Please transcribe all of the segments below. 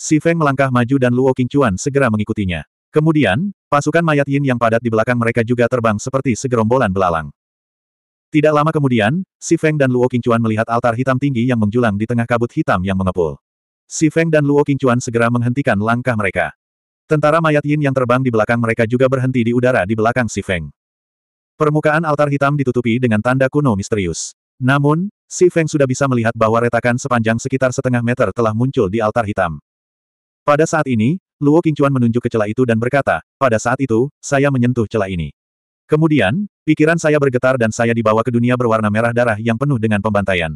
Si Feng melangkah maju dan Luo Qingchuan segera mengikutinya. Kemudian, pasukan mayat Yin yang padat di belakang mereka juga terbang seperti segerombolan belalang. Tidak lama kemudian, Si Feng dan Luo Qingchuan melihat altar hitam tinggi yang menjulang di tengah kabut hitam yang mengepul. Si Feng dan Luo Qingchuan segera menghentikan langkah mereka. Tentara mayat Yin yang terbang di belakang mereka juga berhenti di udara di belakang Si Feng. Permukaan altar hitam ditutupi dengan tanda kuno misterius. Namun, Si Feng sudah bisa melihat bahwa retakan sepanjang sekitar setengah meter telah muncul di altar hitam. Pada saat ini, Luo Qingchuan menunjuk ke celah itu dan berkata, pada saat itu, saya menyentuh celah ini. Kemudian, pikiran saya bergetar dan saya dibawa ke dunia berwarna merah darah yang penuh dengan pembantaian.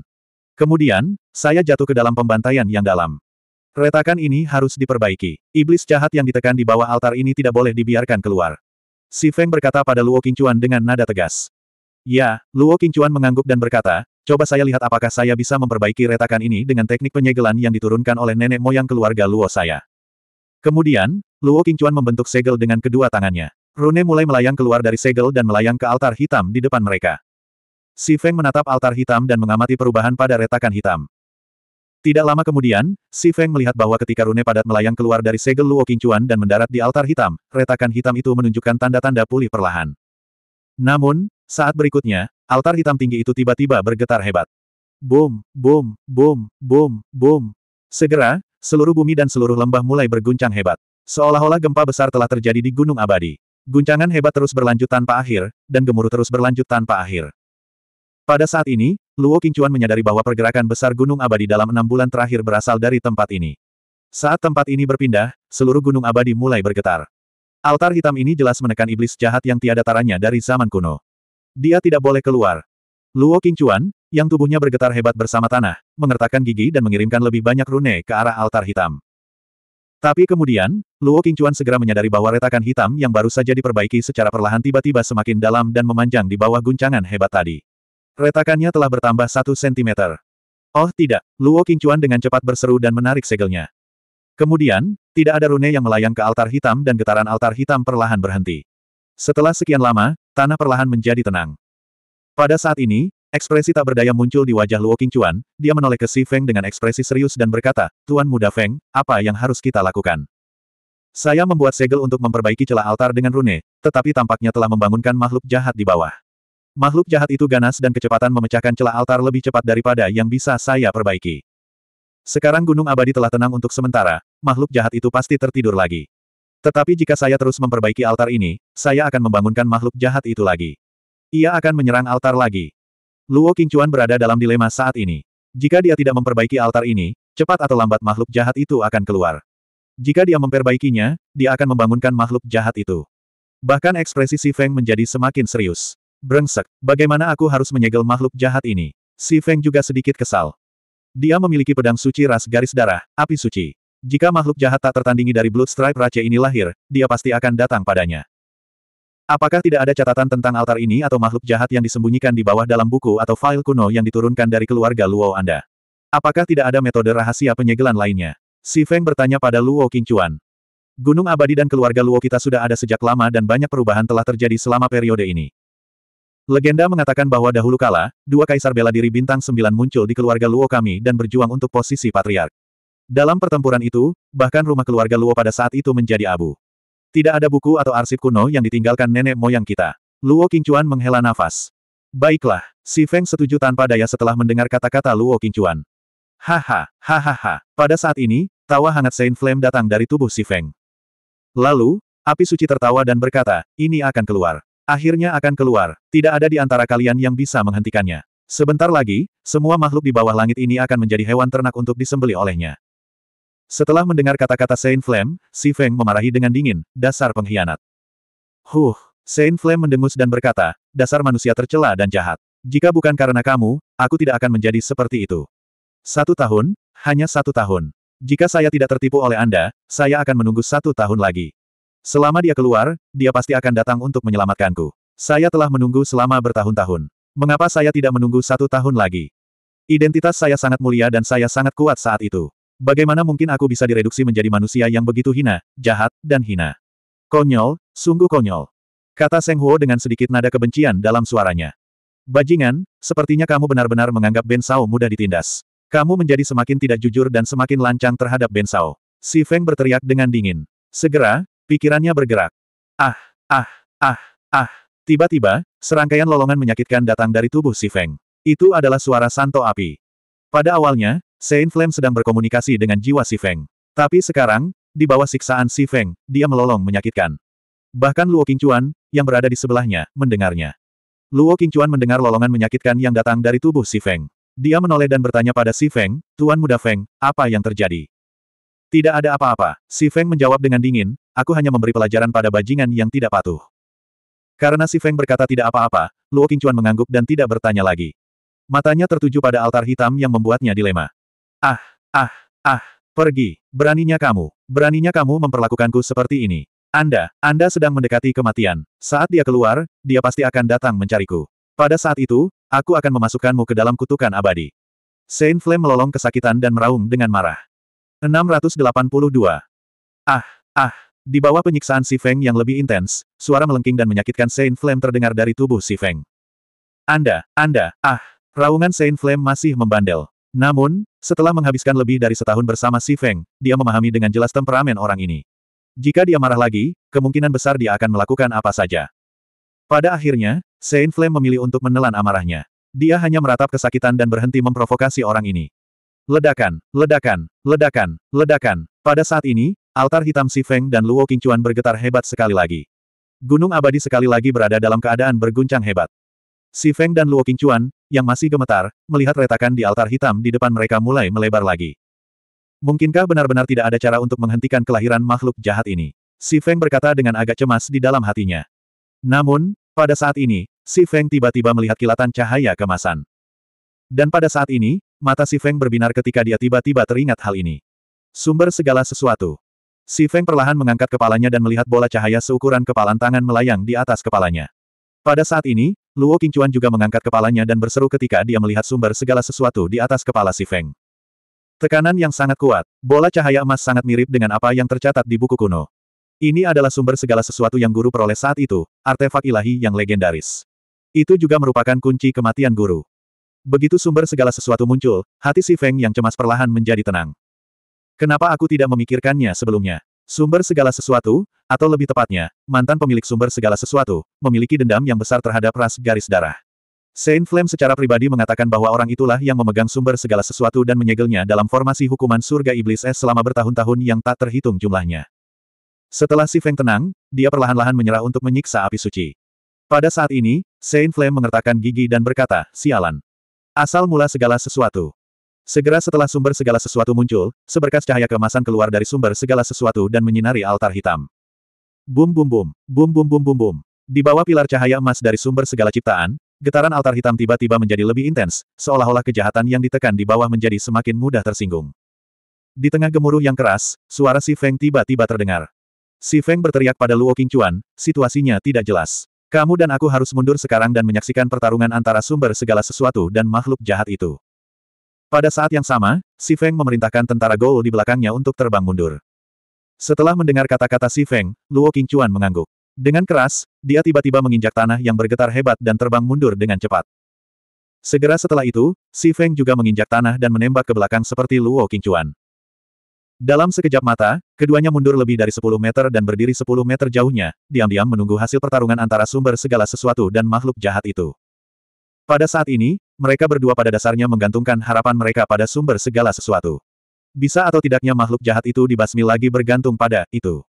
Kemudian, saya jatuh ke dalam pembantaian yang dalam. Retakan ini harus diperbaiki. Iblis jahat yang ditekan di bawah altar ini tidak boleh dibiarkan keluar. Si Feng berkata pada Luo Qingchuan dengan nada tegas. Ya, Luo Qingchuan mengangguk dan berkata, Coba saya lihat apakah saya bisa memperbaiki retakan ini dengan teknik penyegelan yang diturunkan oleh nenek moyang keluarga Luo saya. Kemudian, Luo Qingchuan membentuk segel dengan kedua tangannya. Rune mulai melayang keluar dari segel dan melayang ke altar hitam di depan mereka. Si Feng menatap altar hitam dan mengamati perubahan pada retakan hitam. Tidak lama kemudian, Si Feng melihat bahwa ketika rune padat melayang keluar dari segel Luo Qingchuan dan mendarat di altar hitam, retakan hitam itu menunjukkan tanda-tanda pulih perlahan. Namun, saat berikutnya, Altar hitam tinggi itu tiba-tiba bergetar hebat. Boom, boom, boom, boom, boom. Segera, seluruh bumi dan seluruh lembah mulai berguncang hebat. Seolah-olah gempa besar telah terjadi di Gunung Abadi. Guncangan hebat terus berlanjut tanpa akhir, dan gemuruh terus berlanjut tanpa akhir. Pada saat ini, Luo Qingchuan menyadari bahwa pergerakan besar Gunung Abadi dalam enam bulan terakhir berasal dari tempat ini. Saat tempat ini berpindah, seluruh Gunung Abadi mulai bergetar. Altar hitam ini jelas menekan iblis jahat yang tiada taranya dari zaman kuno. Dia tidak boleh keluar. Luo Qingchuan, yang tubuhnya bergetar hebat bersama tanah, mengertakkan gigi dan mengirimkan lebih banyak rune ke arah altar hitam. Tapi kemudian, Luo Qingchuan segera menyadari bahwa retakan hitam yang baru saja diperbaiki secara perlahan tiba-tiba semakin dalam dan memanjang di bawah guncangan hebat tadi. Retakannya telah bertambah satu sentimeter. Oh tidak, Luo Qingchuan dengan cepat berseru dan menarik segelnya. Kemudian, tidak ada rune yang melayang ke altar hitam dan getaran altar hitam perlahan berhenti. Setelah sekian lama, Tanah perlahan menjadi tenang. Pada saat ini, ekspresi tak berdaya muncul di wajah Luo Qingchuan, dia menoleh ke Si Feng dengan ekspresi serius dan berkata, Tuan Muda Feng, apa yang harus kita lakukan? Saya membuat segel untuk memperbaiki celah altar dengan rune, tetapi tampaknya telah membangunkan makhluk jahat di bawah. Makhluk jahat itu ganas dan kecepatan memecahkan celah altar lebih cepat daripada yang bisa saya perbaiki. Sekarang gunung abadi telah tenang untuk sementara, makhluk jahat itu pasti tertidur lagi. Tetapi jika saya terus memperbaiki altar ini, saya akan membangunkan makhluk jahat itu lagi. Ia akan menyerang altar lagi. Luo Qingchuan berada dalam dilema saat ini. Jika dia tidak memperbaiki altar ini, cepat atau lambat makhluk jahat itu akan keluar. Jika dia memperbaikinya, dia akan membangunkan makhluk jahat itu. Bahkan ekspresi Si Feng menjadi semakin serius. Brengsek, bagaimana aku harus menyegel makhluk jahat ini? Si Feng juga sedikit kesal. Dia memiliki pedang suci ras garis darah, api suci. Jika makhluk jahat tak tertandingi dari Blood Bloodstripe Rache ini lahir, dia pasti akan datang padanya. Apakah tidak ada catatan tentang altar ini atau makhluk jahat yang disembunyikan di bawah dalam buku atau file kuno yang diturunkan dari keluarga Luo Anda? Apakah tidak ada metode rahasia penyegelan lainnya? Si Feng bertanya pada Luo Qingchuan. Gunung abadi dan keluarga Luo kita sudah ada sejak lama dan banyak perubahan telah terjadi selama periode ini. Legenda mengatakan bahwa dahulu kala, dua kaisar bela diri bintang sembilan muncul di keluarga Luo kami dan berjuang untuk posisi patriark. Dalam pertempuran itu, bahkan rumah keluarga Luo pada saat itu menjadi abu. Tidak ada buku atau arsip kuno yang ditinggalkan nenek moyang kita. Luo Qingchuan menghela nafas. Baiklah, si Feng setuju tanpa daya setelah mendengar kata-kata Luo Qingchuan. Haha, hahaha. Pada saat ini, tawa hangat Saint Flame datang dari tubuh si Feng. Lalu, api suci tertawa dan berkata, ini akan keluar. Akhirnya akan keluar, tidak ada di antara kalian yang bisa menghentikannya. Sebentar lagi, semua makhluk di bawah langit ini akan menjadi hewan ternak untuk disembeli olehnya. Setelah mendengar kata-kata Saint Flame, Si Feng memarahi dengan dingin, dasar pengkhianat. Huh, Saint Flame mendengus dan berkata, dasar manusia tercela dan jahat. Jika bukan karena kamu, aku tidak akan menjadi seperti itu. Satu tahun, hanya satu tahun. Jika saya tidak tertipu oleh Anda, saya akan menunggu satu tahun lagi. Selama dia keluar, dia pasti akan datang untuk menyelamatkanku. Saya telah menunggu selama bertahun-tahun. Mengapa saya tidak menunggu satu tahun lagi? Identitas saya sangat mulia dan saya sangat kuat saat itu. Bagaimana mungkin aku bisa direduksi menjadi manusia yang begitu hina, jahat, dan hina? Konyol, sungguh konyol. Kata Seng Huo dengan sedikit nada kebencian dalam suaranya. Bajingan, sepertinya kamu benar-benar menganggap Ben Sao mudah ditindas. Kamu menjadi semakin tidak jujur dan semakin lancang terhadap Ben Sao. Si Feng berteriak dengan dingin. Segera, pikirannya bergerak. Ah, ah, ah, ah. Tiba-tiba, serangkaian lolongan menyakitkan datang dari tubuh si Feng. Itu adalah suara santo api. Pada awalnya, Saint Flame sedang berkomunikasi dengan jiwa Si Feng. Tapi sekarang, di bawah siksaan Si Feng, dia melolong menyakitkan. Bahkan Luo Qingchuan, yang berada di sebelahnya, mendengarnya. Luo Qingchuan mendengar lolongan menyakitkan yang datang dari tubuh Si Feng. Dia menoleh dan bertanya pada Si Feng, Tuan Muda Feng, apa yang terjadi? Tidak ada apa-apa, Si Feng menjawab dengan dingin, aku hanya memberi pelajaran pada bajingan yang tidak patuh. Karena Si Feng berkata tidak apa-apa, Luo Qingchuan mengangguk dan tidak bertanya lagi. Matanya tertuju pada altar hitam yang membuatnya dilema. Ah, ah, ah, pergi, beraninya kamu, beraninya kamu memperlakukanku seperti ini. Anda, Anda sedang mendekati kematian. Saat dia keluar, dia pasti akan datang mencariku. Pada saat itu, aku akan memasukkanmu ke dalam kutukan abadi. Saint Flame melolong kesakitan dan meraung dengan marah. 682. Ah, ah, di bawah penyiksaan Si Feng yang lebih intens, suara melengking dan menyakitkan Saint Flame terdengar dari tubuh Si Feng. Anda, Anda, ah, raungan Saint Flame masih membandel. Namun, setelah menghabiskan lebih dari setahun bersama Si Feng, dia memahami dengan jelas temperamen orang ini. Jika dia marah lagi, kemungkinan besar dia akan melakukan apa saja. Pada akhirnya, Saint Flame memilih untuk menelan amarahnya. Dia hanya meratap kesakitan dan berhenti memprovokasi orang ini. Ledakan, ledakan, ledakan, ledakan. Pada saat ini, altar hitam Si Feng dan Luo Qingchuan bergetar hebat sekali lagi. Gunung abadi sekali lagi berada dalam keadaan berguncang hebat. Si Feng dan Luo Qingchuan, yang masih gemetar, melihat retakan di altar hitam di depan mereka mulai melebar lagi. Mungkinkah benar-benar tidak ada cara untuk menghentikan kelahiran makhluk jahat ini? Si Feng berkata dengan agak cemas di dalam hatinya. Namun, pada saat ini, si Feng tiba-tiba melihat kilatan cahaya kemasan. Dan pada saat ini, mata si Feng berbinar ketika dia tiba-tiba teringat hal ini. Sumber segala sesuatu. Si Feng perlahan mengangkat kepalanya dan melihat bola cahaya seukuran kepalan tangan melayang di atas kepalanya. Pada saat ini, Luo Qingchuan juga mengangkat kepalanya dan berseru ketika dia melihat sumber segala sesuatu di atas kepala si Feng. Tekanan yang sangat kuat, bola cahaya emas sangat mirip dengan apa yang tercatat di buku kuno. Ini adalah sumber segala sesuatu yang guru peroleh saat itu, artefak ilahi yang legendaris. Itu juga merupakan kunci kematian guru. Begitu sumber segala sesuatu muncul, hati si Feng yang cemas perlahan menjadi tenang. Kenapa aku tidak memikirkannya sebelumnya? Sumber segala sesuatu, atau lebih tepatnya, mantan pemilik sumber segala sesuatu, memiliki dendam yang besar terhadap ras garis darah. Saint Flame secara pribadi mengatakan bahwa orang itulah yang memegang sumber segala sesuatu dan menyegelnya dalam formasi hukuman surga iblis es selama bertahun-tahun yang tak terhitung jumlahnya. Setelah si Feng tenang, dia perlahan-lahan menyerah untuk menyiksa api suci. Pada saat ini, Saint Flame mengertakkan gigi dan berkata, sialan. Asal mula segala sesuatu. Segera setelah sumber segala sesuatu muncul, seberkas cahaya kemasan keluar dari sumber segala sesuatu dan menyinari altar hitam. Bum bum bum, bum bum bum bum bum. Di bawah pilar cahaya emas dari sumber segala ciptaan, getaran altar hitam tiba-tiba menjadi lebih intens, seolah-olah kejahatan yang ditekan di bawah menjadi semakin mudah tersinggung. Di tengah gemuruh yang keras, suara Si Feng tiba-tiba terdengar. Si Feng berteriak pada Luo Qingchuan, situasinya tidak jelas. Kamu dan aku harus mundur sekarang dan menyaksikan pertarungan antara sumber segala sesuatu dan makhluk jahat itu. Pada saat yang sama, Si Feng memerintahkan tentara Gou di belakangnya untuk terbang mundur. Setelah mendengar kata-kata Si Feng, Luo Qingchuan mengangguk. Dengan keras, dia tiba-tiba menginjak tanah yang bergetar hebat dan terbang mundur dengan cepat. Segera setelah itu, Si Feng juga menginjak tanah dan menembak ke belakang seperti Luo Qingchuan. Dalam sekejap mata, keduanya mundur lebih dari 10 meter dan berdiri 10 meter jauhnya, diam-diam menunggu hasil pertarungan antara sumber segala sesuatu dan makhluk jahat itu. Pada saat ini, mereka berdua pada dasarnya menggantungkan harapan mereka pada sumber segala sesuatu. Bisa atau tidaknya makhluk jahat itu dibasmi lagi bergantung pada itu.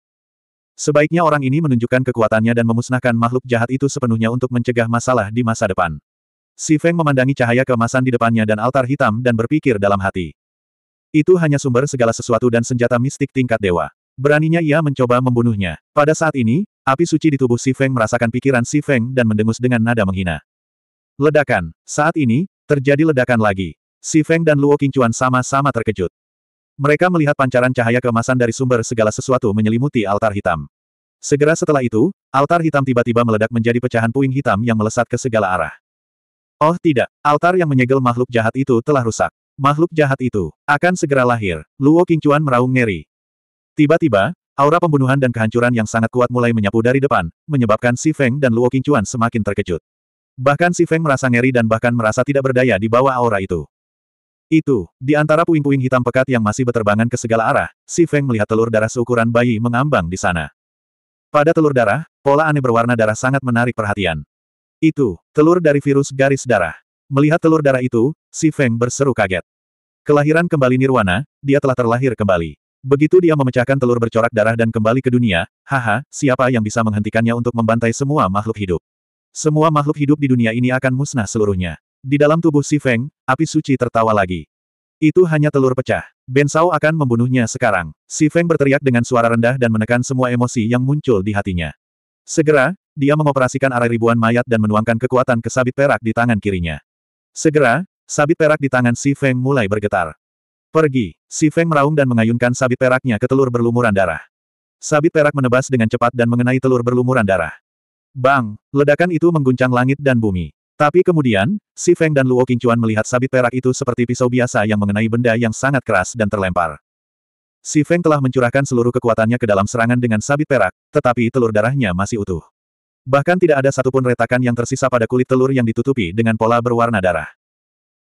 Sebaiknya orang ini menunjukkan kekuatannya dan memusnahkan makhluk jahat itu sepenuhnya untuk mencegah masalah di masa depan. Si Feng memandangi cahaya kemasan di depannya dan altar hitam dan berpikir dalam hati. Itu hanya sumber segala sesuatu dan senjata mistik tingkat dewa. Beraninya ia mencoba membunuhnya. Pada saat ini, api suci di tubuh Si Feng merasakan pikiran Si Feng dan mendengus dengan nada menghina. Ledakan. Saat ini, terjadi ledakan lagi. Si Feng dan Luo Qingchuan sama-sama terkejut. Mereka melihat pancaran cahaya kemasan dari sumber segala sesuatu menyelimuti altar hitam. Segera setelah itu, altar hitam tiba-tiba meledak menjadi pecahan puing hitam yang melesat ke segala arah. Oh tidak, altar yang menyegel makhluk jahat itu telah rusak. Makhluk jahat itu akan segera lahir. Luo Qingchuan meraung ngeri. Tiba-tiba, Aura pembunuhan dan kehancuran yang sangat kuat mulai menyapu dari depan, menyebabkan Si Feng dan Luo Qingchuan semakin terkejut. Bahkan si Feng merasa ngeri dan bahkan merasa tidak berdaya di bawah aura itu. Itu, di antara puing-puing hitam pekat yang masih berterbangan ke segala arah, si Feng melihat telur darah seukuran bayi mengambang di sana. Pada telur darah, pola aneh berwarna darah sangat menarik perhatian. Itu, telur dari virus garis darah. Melihat telur darah itu, si Feng berseru kaget. Kelahiran kembali Nirwana, dia telah terlahir kembali. Begitu dia memecahkan telur bercorak darah dan kembali ke dunia, haha, siapa yang bisa menghentikannya untuk membantai semua makhluk hidup. Semua makhluk hidup di dunia ini akan musnah seluruhnya. Di dalam tubuh si Feng, api suci tertawa lagi. Itu hanya telur pecah. Ben Sao akan membunuhnya sekarang. Si Feng berteriak dengan suara rendah dan menekan semua emosi yang muncul di hatinya. Segera, dia mengoperasikan arah ribuan mayat dan menuangkan kekuatan ke sabit perak di tangan kirinya. Segera, sabit perak di tangan Si Feng mulai bergetar. Pergi, Si Feng meraung dan mengayunkan sabit peraknya ke telur berlumuran darah. Sabit perak menebas dengan cepat dan mengenai telur berlumuran darah. Bang! Ledakan itu mengguncang langit dan bumi. Tapi kemudian, Si Feng dan Luo Qingchuan melihat sabit perak itu seperti pisau biasa yang mengenai benda yang sangat keras dan terlempar. Si Feng telah mencurahkan seluruh kekuatannya ke dalam serangan dengan sabit perak, tetapi telur darahnya masih utuh. Bahkan tidak ada satupun retakan yang tersisa pada kulit telur yang ditutupi dengan pola berwarna darah.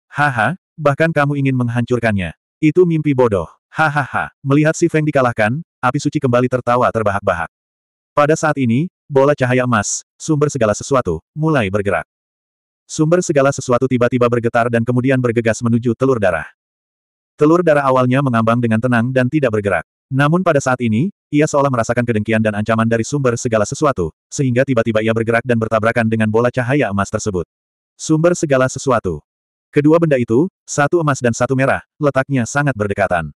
Haha, bahkan kamu ingin menghancurkannya. Itu mimpi bodoh. Hahaha, melihat Si Feng dikalahkan, api suci kembali tertawa terbahak-bahak. Pada saat ini, Bola cahaya emas, sumber segala sesuatu, mulai bergerak. Sumber segala sesuatu tiba-tiba bergetar dan kemudian bergegas menuju telur darah. Telur darah awalnya mengambang dengan tenang dan tidak bergerak. Namun pada saat ini, ia seolah merasakan kedengkian dan ancaman dari sumber segala sesuatu, sehingga tiba-tiba ia bergerak dan bertabrakan dengan bola cahaya emas tersebut. Sumber segala sesuatu. Kedua benda itu, satu emas dan satu merah, letaknya sangat berdekatan.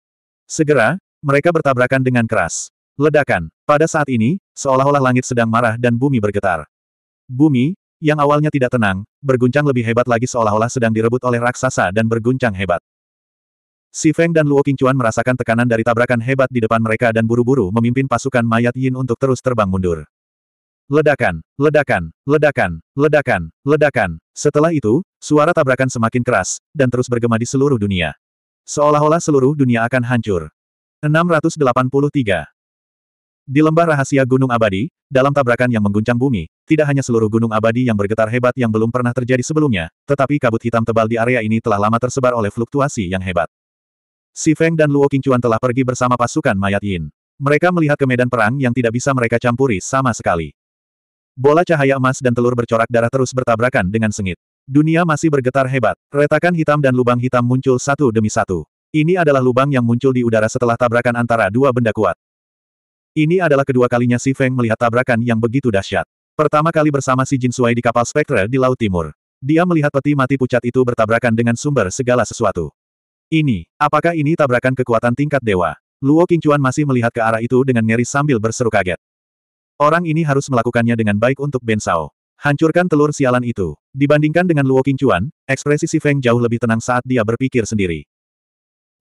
Segera, mereka bertabrakan dengan keras. Ledakan. Pada saat ini, seolah-olah langit sedang marah dan bumi bergetar. Bumi, yang awalnya tidak tenang, berguncang lebih hebat lagi seolah-olah sedang direbut oleh raksasa dan berguncang hebat. Si Feng dan Luo Qingchuan merasakan tekanan dari tabrakan hebat di depan mereka dan buru-buru memimpin pasukan mayat Yin untuk terus terbang mundur. Ledakan, ledakan, ledakan, ledakan, ledakan. Setelah itu, suara tabrakan semakin keras, dan terus bergema di seluruh dunia. Seolah-olah seluruh dunia akan hancur. 683. Di lembah rahasia Gunung Abadi, dalam tabrakan yang mengguncang bumi, tidak hanya seluruh Gunung Abadi yang bergetar hebat yang belum pernah terjadi sebelumnya, tetapi kabut hitam tebal di area ini telah lama tersebar oleh fluktuasi yang hebat. Si Feng dan Luo Qingchuan telah pergi bersama pasukan mayat Yin. Mereka melihat ke medan perang yang tidak bisa mereka campuri sama sekali. Bola cahaya emas dan telur bercorak darah terus bertabrakan dengan sengit. Dunia masih bergetar hebat. Retakan hitam dan lubang hitam muncul satu demi satu. Ini adalah lubang yang muncul di udara setelah tabrakan antara dua benda kuat. Ini adalah kedua kalinya Si Feng melihat tabrakan yang begitu dahsyat. Pertama kali bersama si Jin Suai di kapal Spectre di Laut Timur. Dia melihat peti mati pucat itu bertabrakan dengan sumber segala sesuatu. Ini, apakah ini tabrakan kekuatan tingkat dewa? Luo Qingchuan masih melihat ke arah itu dengan ngeri sambil berseru kaget. Orang ini harus melakukannya dengan baik untuk Ben Sao. Hancurkan telur sialan itu. Dibandingkan dengan Luo Qingchuan, ekspresi Si Feng jauh lebih tenang saat dia berpikir sendiri.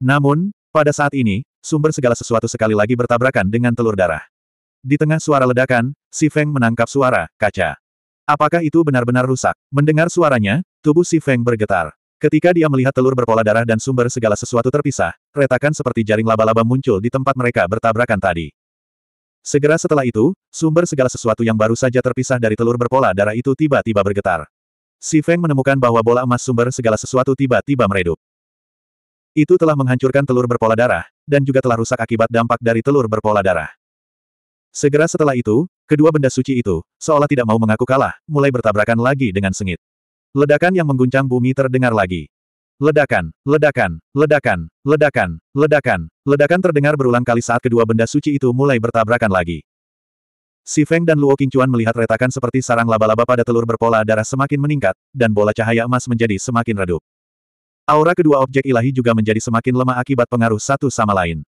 Namun, pada saat ini, sumber segala sesuatu sekali lagi bertabrakan dengan telur darah. Di tengah suara ledakan, Si Feng menangkap suara, kaca. Apakah itu benar-benar rusak? Mendengar suaranya, tubuh Si Feng bergetar. Ketika dia melihat telur berpola darah dan sumber segala sesuatu terpisah, retakan seperti jaring laba-laba muncul di tempat mereka bertabrakan tadi. Segera setelah itu, sumber segala sesuatu yang baru saja terpisah dari telur berpola darah itu tiba-tiba bergetar. Si Feng menemukan bahwa bola emas sumber segala sesuatu tiba-tiba meredup. Itu telah menghancurkan telur berpola darah, dan juga telah rusak akibat dampak dari telur berpola darah. Segera setelah itu, kedua benda suci itu, seolah tidak mau mengaku kalah, mulai bertabrakan lagi dengan sengit. Ledakan yang mengguncang bumi terdengar lagi. Ledakan, ledakan, ledakan, ledakan, ledakan, ledakan terdengar berulang kali saat kedua benda suci itu mulai bertabrakan lagi. Si Feng dan Luo Qingchuan melihat retakan seperti sarang laba-laba pada telur berpola darah semakin meningkat, dan bola cahaya emas menjadi semakin redup. Aura kedua objek ilahi juga menjadi semakin lemah akibat pengaruh satu sama lain.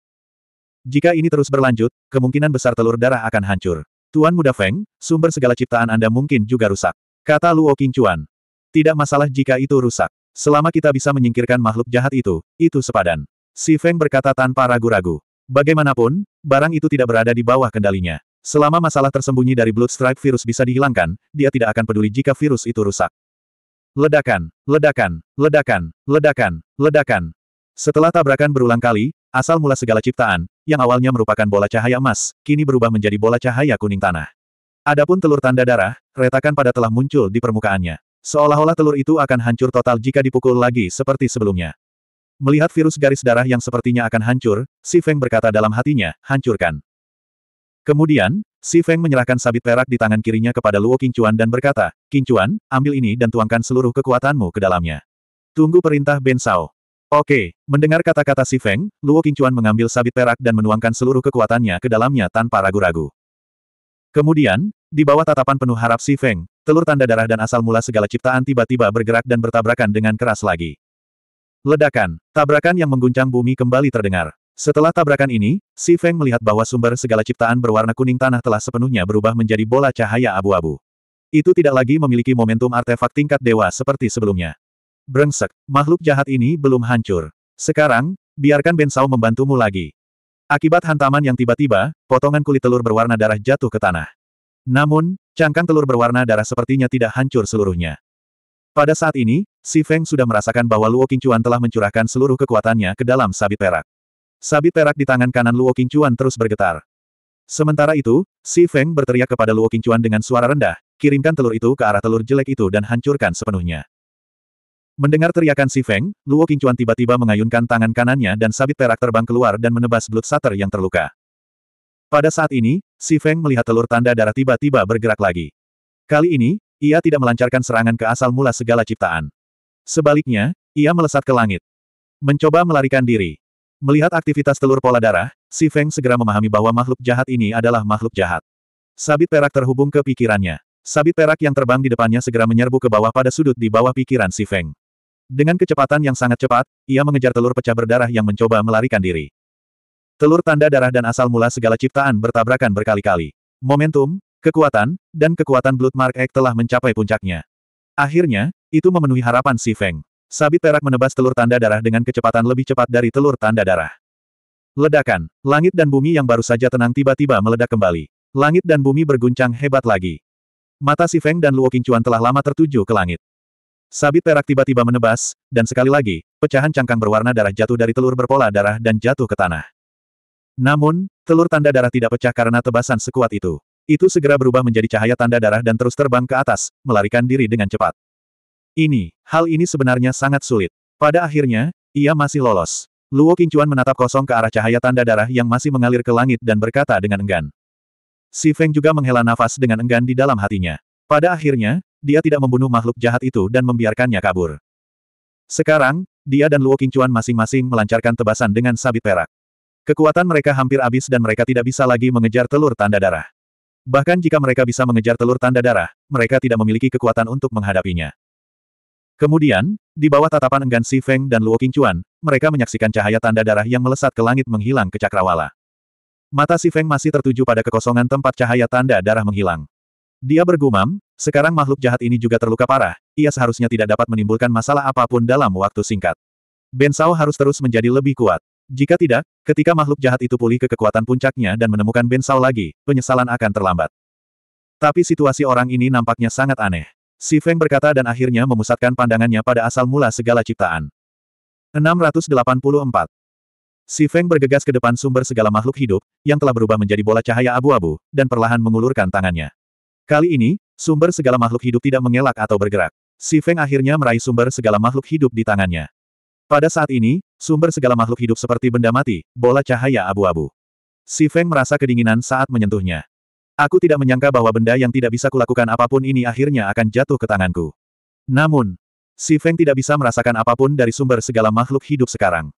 Jika ini terus berlanjut, kemungkinan besar telur darah akan hancur. Tuan Muda Feng, sumber segala ciptaan Anda mungkin juga rusak. Kata Luo Qingchuan. Tidak masalah jika itu rusak. Selama kita bisa menyingkirkan makhluk jahat itu, itu sepadan. Si Feng berkata tanpa ragu-ragu. Bagaimanapun, barang itu tidak berada di bawah kendalinya. Selama masalah tersembunyi dari Blood Strike virus bisa dihilangkan, dia tidak akan peduli jika virus itu rusak. Ledakan, ledakan, ledakan, ledakan, ledakan. Setelah tabrakan berulang kali, asal mula segala ciptaan, yang awalnya merupakan bola cahaya emas, kini berubah menjadi bola cahaya kuning tanah. Adapun telur tanda darah, retakan pada telah muncul di permukaannya. Seolah-olah telur itu akan hancur total jika dipukul lagi seperti sebelumnya. Melihat virus garis darah yang sepertinya akan hancur, Si Feng berkata dalam hatinya, hancurkan. Kemudian, Si Feng menyerahkan sabit perak di tangan kirinya kepada Luo Qingchuan dan berkata, "Qingchuan, ambil ini dan tuangkan seluruh kekuatanmu ke dalamnya. Tunggu perintah Ben Sao. Oke, mendengar kata-kata Si Feng, Luo Qingchuan mengambil sabit perak dan menuangkan seluruh kekuatannya ke dalamnya tanpa ragu-ragu. Kemudian, di bawah tatapan penuh harap Si Feng, telur tanda darah dan asal mula segala ciptaan tiba-tiba bergerak dan bertabrakan dengan keras lagi. Ledakan, tabrakan yang mengguncang bumi kembali terdengar. Setelah tabrakan ini, Si Feng melihat bahwa sumber segala ciptaan berwarna kuning tanah telah sepenuhnya berubah menjadi bola cahaya abu-abu. Itu tidak lagi memiliki momentum artefak tingkat dewa seperti sebelumnya. Brengsek, makhluk jahat ini belum hancur. Sekarang, biarkan Bensau membantumu lagi. Akibat hantaman yang tiba-tiba, potongan kulit telur berwarna darah jatuh ke tanah. Namun, cangkang telur berwarna darah sepertinya tidak hancur seluruhnya. Pada saat ini, Si Feng sudah merasakan bahwa Luo Qingchuan telah mencurahkan seluruh kekuatannya ke dalam sabit perak. Sabit perak di tangan kanan Luo Qingchuan terus bergetar. Sementara itu, Si Feng berteriak kepada Luo Qingchuan dengan suara rendah, kirimkan telur itu ke arah telur jelek itu dan hancurkan sepenuhnya. Mendengar teriakan Si Feng, Luo Qingchuan tiba-tiba mengayunkan tangan kanannya dan sabit perak terbang keluar dan menebas Blood Sutter yang terluka. Pada saat ini, Si Feng melihat telur tanda darah tiba-tiba bergerak lagi. Kali ini, ia tidak melancarkan serangan ke asal mula segala ciptaan. Sebaliknya, ia melesat ke langit. Mencoba melarikan diri. Melihat aktivitas telur pola darah, Si Feng segera memahami bahwa makhluk jahat ini adalah makhluk jahat. Sabit perak terhubung ke pikirannya. Sabit perak yang terbang di depannya segera menyerbu ke bawah pada sudut di bawah pikiran Si Feng. Dengan kecepatan yang sangat cepat, ia mengejar telur pecah berdarah yang mencoba melarikan diri. Telur tanda darah dan asal mula segala ciptaan bertabrakan berkali-kali. Momentum, kekuatan, dan kekuatan Blood Mark telah mencapai puncaknya. Akhirnya, itu memenuhi harapan Si Feng. Sabit perak menebas telur tanda darah dengan kecepatan lebih cepat dari telur tanda darah. Ledakan, langit dan bumi yang baru saja tenang tiba-tiba meledak kembali. Langit dan bumi berguncang hebat lagi. Mata si Feng dan Luo Qingchuan telah lama tertuju ke langit. Sabit perak tiba-tiba menebas, dan sekali lagi, pecahan cangkang berwarna darah jatuh dari telur berpola darah dan jatuh ke tanah. Namun, telur tanda darah tidak pecah karena tebasan sekuat itu. Itu segera berubah menjadi cahaya tanda darah dan terus terbang ke atas, melarikan diri dengan cepat. Ini, hal ini sebenarnya sangat sulit. Pada akhirnya, ia masih lolos. Luo Qingchuan menatap kosong ke arah cahaya tanda darah yang masih mengalir ke langit dan berkata dengan enggan. Si Feng juga menghela nafas dengan enggan di dalam hatinya. Pada akhirnya, dia tidak membunuh makhluk jahat itu dan membiarkannya kabur. Sekarang, dia dan Luo Qingchuan masing-masing melancarkan tebasan dengan sabit perak. Kekuatan mereka hampir habis dan mereka tidak bisa lagi mengejar telur tanda darah. Bahkan jika mereka bisa mengejar telur tanda darah, mereka tidak memiliki kekuatan untuk menghadapinya. Kemudian, di bawah tatapan enggan Si Feng dan Luo Qingchuan, mereka menyaksikan cahaya tanda darah yang melesat ke langit menghilang ke cakrawala. Mata Si Feng masih tertuju pada kekosongan tempat cahaya tanda darah menghilang. Dia bergumam, sekarang makhluk jahat ini juga terluka parah, ia seharusnya tidak dapat menimbulkan masalah apapun dalam waktu singkat. Ben Sao harus terus menjadi lebih kuat. Jika tidak, ketika makhluk jahat itu pulih ke kekuatan puncaknya dan menemukan Ben Sao lagi, penyesalan akan terlambat. Tapi situasi orang ini nampaknya sangat aneh. Si Feng berkata dan akhirnya memusatkan pandangannya pada asal mula segala ciptaan. 684. Si Feng bergegas ke depan sumber segala makhluk hidup, yang telah berubah menjadi bola cahaya abu-abu, dan perlahan mengulurkan tangannya. Kali ini, sumber segala makhluk hidup tidak mengelak atau bergerak. Si Feng akhirnya meraih sumber segala makhluk hidup di tangannya. Pada saat ini, sumber segala makhluk hidup seperti benda mati, bola cahaya abu-abu. Si Feng merasa kedinginan saat menyentuhnya. Aku tidak menyangka bahwa benda yang tidak bisa kulakukan apapun ini akhirnya akan jatuh ke tanganku. Namun, Si Feng tidak bisa merasakan apapun dari sumber segala makhluk hidup sekarang.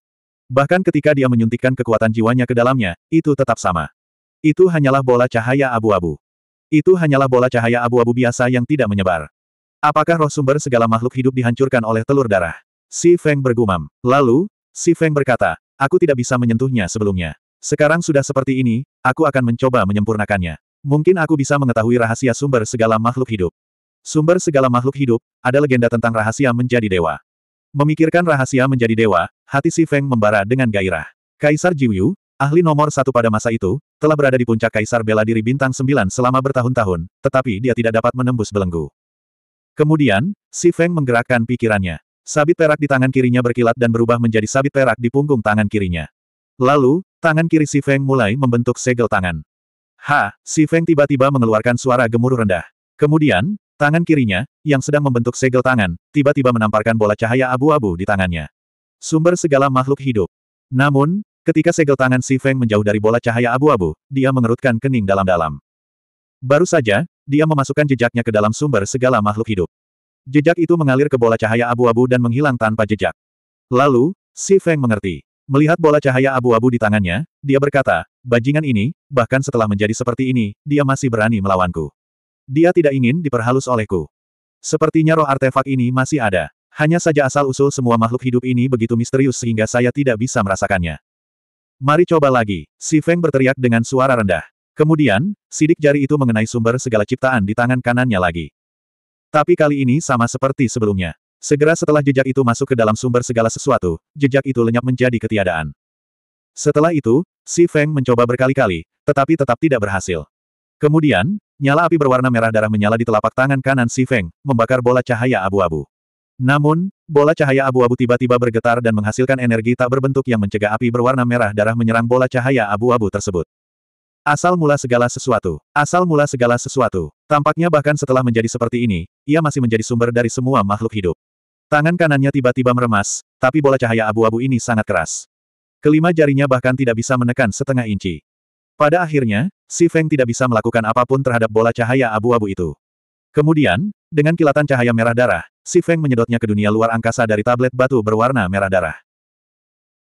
Bahkan ketika dia menyuntikkan kekuatan jiwanya ke dalamnya, itu tetap sama. Itu hanyalah bola cahaya abu-abu. Itu hanyalah bola cahaya abu-abu biasa yang tidak menyebar. Apakah roh sumber segala makhluk hidup dihancurkan oleh telur darah? Si Feng bergumam. Lalu, Si Feng berkata, aku tidak bisa menyentuhnya sebelumnya. Sekarang sudah seperti ini, aku akan mencoba menyempurnakannya. Mungkin aku bisa mengetahui rahasia sumber segala makhluk hidup. Sumber segala makhluk hidup, ada legenda tentang rahasia menjadi dewa. Memikirkan rahasia menjadi dewa, hati Si Feng membara dengan gairah. Kaisar Jiuyu, ahli nomor satu pada masa itu, telah berada di puncak Kaisar Bela Diri Bintang sembilan selama bertahun-tahun, tetapi dia tidak dapat menembus belenggu. Kemudian, Si Feng menggerakkan pikirannya. Sabit perak di tangan kirinya berkilat dan berubah menjadi sabit perak di punggung tangan kirinya. Lalu, tangan kiri Si Feng mulai membentuk segel tangan. Ha, si Feng tiba-tiba mengeluarkan suara gemuruh rendah. Kemudian, tangan kirinya, yang sedang membentuk segel tangan, tiba-tiba menamparkan bola cahaya abu-abu di tangannya. Sumber segala makhluk hidup. Namun, ketika segel tangan si Feng menjauh dari bola cahaya abu-abu, dia mengerutkan kening dalam-dalam. Baru saja, dia memasukkan jejaknya ke dalam sumber segala makhluk hidup. Jejak itu mengalir ke bola cahaya abu-abu dan menghilang tanpa jejak. Lalu, si Feng mengerti. Melihat bola cahaya abu-abu di tangannya, dia berkata, bajingan ini, bahkan setelah menjadi seperti ini, dia masih berani melawanku. Dia tidak ingin diperhalus olehku. Sepertinya roh artefak ini masih ada. Hanya saja asal-usul semua makhluk hidup ini begitu misterius sehingga saya tidak bisa merasakannya. Mari coba lagi, si Feng berteriak dengan suara rendah. Kemudian, sidik jari itu mengenai sumber segala ciptaan di tangan kanannya lagi. Tapi kali ini sama seperti sebelumnya. Segera setelah jejak itu masuk ke dalam sumber segala sesuatu, jejak itu lenyap menjadi ketiadaan. Setelah itu, Si Feng mencoba berkali-kali, tetapi tetap tidak berhasil. Kemudian, nyala api berwarna merah darah menyala di telapak tangan kanan Si Feng, membakar bola cahaya abu-abu. Namun, bola cahaya abu-abu tiba-tiba bergetar dan menghasilkan energi tak berbentuk yang mencegah api berwarna merah darah menyerang bola cahaya abu-abu tersebut. Asal mula segala sesuatu. Asal mula segala sesuatu. Tampaknya bahkan setelah menjadi seperti ini, ia masih menjadi sumber dari semua makhluk hidup. Tangan kanannya tiba-tiba meremas, tapi bola cahaya abu-abu ini sangat keras. Kelima jarinya bahkan tidak bisa menekan setengah inci. Pada akhirnya, Si Feng tidak bisa melakukan apapun terhadap bola cahaya abu-abu itu. Kemudian, dengan kilatan cahaya merah darah, Si Feng menyedotnya ke dunia luar angkasa dari tablet batu berwarna merah darah.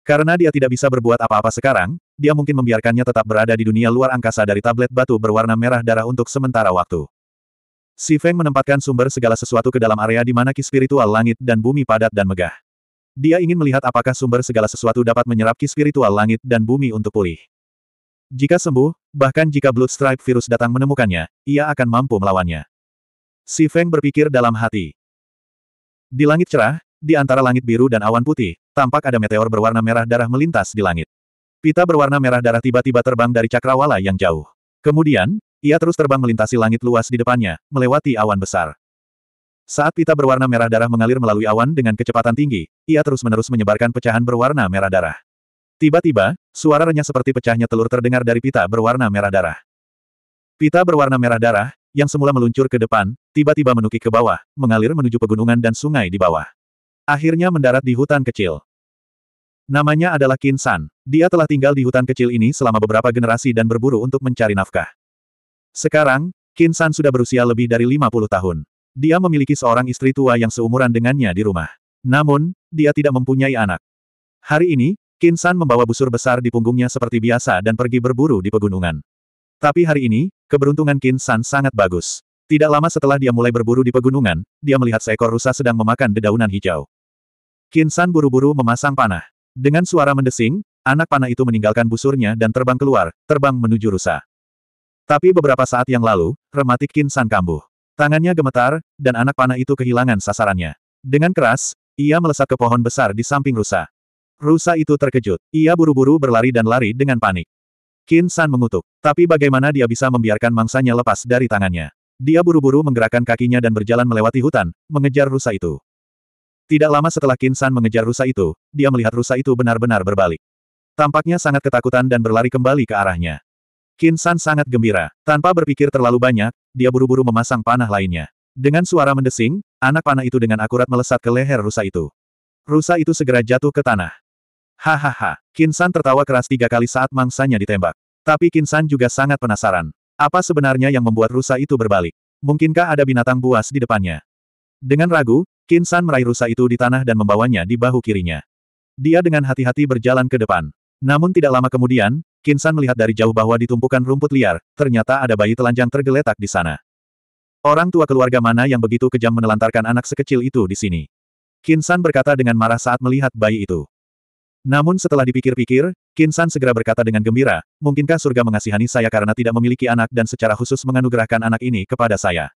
Karena dia tidak bisa berbuat apa-apa sekarang, dia mungkin membiarkannya tetap berada di dunia luar angkasa dari tablet batu berwarna merah darah untuk sementara waktu. Si Feng menempatkan sumber segala sesuatu ke dalam area di mana ki spiritual langit dan bumi padat dan megah. Dia ingin melihat apakah sumber segala sesuatu dapat menyerap ki spiritual langit dan bumi untuk pulih. Jika sembuh, bahkan jika Blood Stripe virus datang menemukannya, ia akan mampu melawannya. Si Feng berpikir dalam hati. Di langit cerah, di antara langit biru dan awan putih, tampak ada meteor berwarna merah darah melintas di langit. Pita berwarna merah darah tiba-tiba terbang dari cakrawala yang jauh. Kemudian, ia terus terbang melintasi langit luas di depannya, melewati awan besar. Saat pita berwarna merah darah mengalir melalui awan dengan kecepatan tinggi, ia terus-menerus menyebarkan pecahan berwarna merah darah. Tiba-tiba, suara renyah seperti pecahnya telur terdengar dari pita berwarna merah darah. Pita berwarna merah darah, yang semula meluncur ke depan, tiba-tiba menukik ke bawah, mengalir menuju pegunungan dan sungai di bawah. Akhirnya mendarat di hutan kecil. Namanya adalah Kinsan. Dia telah tinggal di hutan kecil ini selama beberapa generasi dan berburu untuk mencari nafkah. Sekarang, Kinsan San sudah berusia lebih dari 50 tahun. Dia memiliki seorang istri tua yang seumuran dengannya di rumah. Namun, dia tidak mempunyai anak. Hari ini, Kinsan San membawa busur besar di punggungnya seperti biasa dan pergi berburu di pegunungan. Tapi hari ini, keberuntungan Kinsan San sangat bagus. Tidak lama setelah dia mulai berburu di pegunungan, dia melihat seekor rusa sedang memakan dedaunan hijau. Kinsan San buru-buru memasang panah. Dengan suara mendesing, anak panah itu meninggalkan busurnya dan terbang keluar, terbang menuju rusa. Tapi beberapa saat yang lalu, rematik Kinsan kambuh. Tangannya gemetar, dan anak panah itu kehilangan sasarannya. Dengan keras, ia melesat ke pohon besar di samping rusa. Rusa itu terkejut. Ia buru-buru berlari dan lari dengan panik. Kinsan mengutuk. Tapi bagaimana dia bisa membiarkan mangsanya lepas dari tangannya? Dia buru-buru menggerakkan kakinya dan berjalan melewati hutan, mengejar rusa itu. Tidak lama setelah Kinsan mengejar rusa itu, dia melihat rusa itu benar-benar berbalik. Tampaknya sangat ketakutan dan berlari kembali ke arahnya. Qin San sangat gembira. Tanpa berpikir terlalu banyak, dia buru-buru memasang panah lainnya. Dengan suara mendesing, anak panah itu dengan akurat melesat ke leher rusa itu. Rusa itu segera jatuh ke tanah. Hahaha, Qin San tertawa keras tiga kali saat mangsanya ditembak. Tapi Qin San juga sangat penasaran. Apa sebenarnya yang membuat rusa itu berbalik? Mungkinkah ada binatang buas di depannya? Dengan ragu, Qin San meraih rusa itu di tanah dan membawanya di bahu kirinya. Dia dengan hati-hati berjalan ke depan. Namun tidak lama kemudian, Kinsan melihat dari jauh bahwa di tumpukan rumput liar, ternyata ada bayi telanjang tergeletak di sana. Orang tua keluarga mana yang begitu kejam menelantarkan anak sekecil itu di sini? Kinsan berkata dengan marah saat melihat bayi itu. Namun setelah dipikir-pikir, Kinsan segera berkata dengan gembira, mungkinkah surga mengasihani saya karena tidak memiliki anak dan secara khusus menganugerahkan anak ini kepada saya.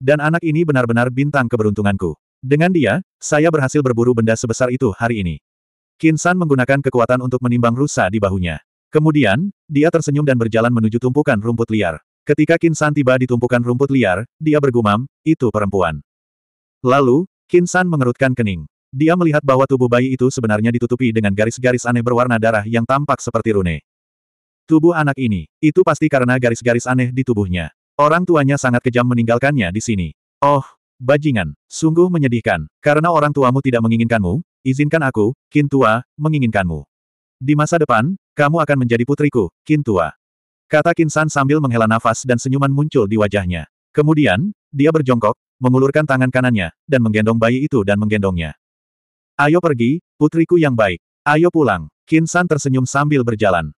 Dan anak ini benar-benar bintang keberuntunganku. Dengan dia, saya berhasil berburu benda sebesar itu hari ini. Kinsan menggunakan kekuatan untuk menimbang rusa di bahunya. Kemudian, dia tersenyum dan berjalan menuju tumpukan rumput liar. Ketika Kinsan San tiba di tumpukan rumput liar, dia bergumam, itu perempuan. Lalu, Kinsan San mengerutkan kening. Dia melihat bahwa tubuh bayi itu sebenarnya ditutupi dengan garis-garis aneh berwarna darah yang tampak seperti rune. Tubuh anak ini, itu pasti karena garis-garis aneh di tubuhnya. Orang tuanya sangat kejam meninggalkannya di sini. Oh, bajingan, sungguh menyedihkan. Karena orang tuamu tidak menginginkanmu, izinkan aku, Kin tua, menginginkanmu. Di masa depan, kamu akan menjadi putriku, Kintua," Kata Kinsan sambil menghela nafas dan senyuman muncul di wajahnya. Kemudian, dia berjongkok, mengulurkan tangan kanannya, dan menggendong bayi itu dan menggendongnya. Ayo pergi, putriku yang baik. Ayo pulang. Kinsan tersenyum sambil berjalan.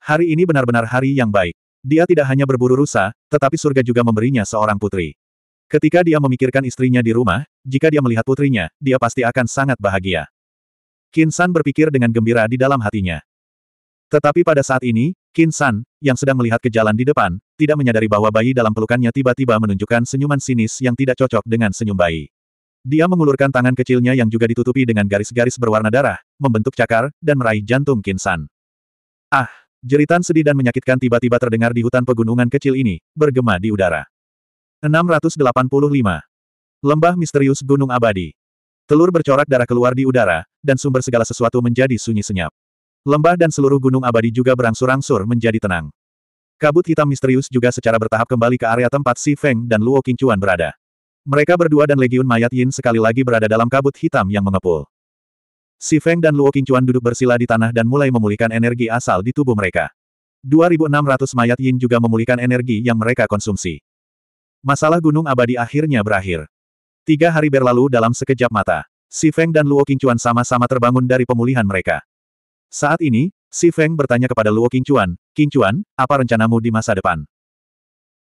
Hari ini benar-benar hari yang baik. Dia tidak hanya berburu rusa, tetapi surga juga memberinya seorang putri. Ketika dia memikirkan istrinya di rumah, jika dia melihat putrinya, dia pasti akan sangat bahagia. Kinsan berpikir dengan gembira di dalam hatinya. Tetapi pada saat ini, Kinsan yang sedang melihat ke jalan di depan, tidak menyadari bahwa bayi dalam pelukannya tiba-tiba menunjukkan senyuman sinis yang tidak cocok dengan senyum bayi. Dia mengulurkan tangan kecilnya yang juga ditutupi dengan garis-garis berwarna darah, membentuk cakar, dan meraih jantung Kinsan. Ah! Jeritan sedih dan menyakitkan tiba-tiba terdengar di hutan pegunungan kecil ini, bergema di udara. 685. Lembah Misterius Gunung Abadi Telur bercorak darah keluar di udara, dan sumber segala sesuatu menjadi sunyi senyap. Lembah dan seluruh gunung abadi juga berangsur-angsur menjadi tenang. Kabut hitam misterius juga secara bertahap kembali ke area tempat Si Feng dan Luo Qingchuan berada. Mereka berdua dan legiun mayat Yin sekali lagi berada dalam kabut hitam yang mengepul. Si Feng dan Luo Qingchuan duduk bersila di tanah dan mulai memulihkan energi asal di tubuh mereka. 2600 mayat Yin juga memulihkan energi yang mereka konsumsi. Masalah gunung abadi akhirnya berakhir. Tiga hari berlalu dalam sekejap mata. Si Feng dan Luo Qingchuan sama-sama terbangun dari pemulihan mereka. Saat ini, si Feng bertanya kepada Luo Qingchuan, Qingchuan, apa rencanamu di masa depan?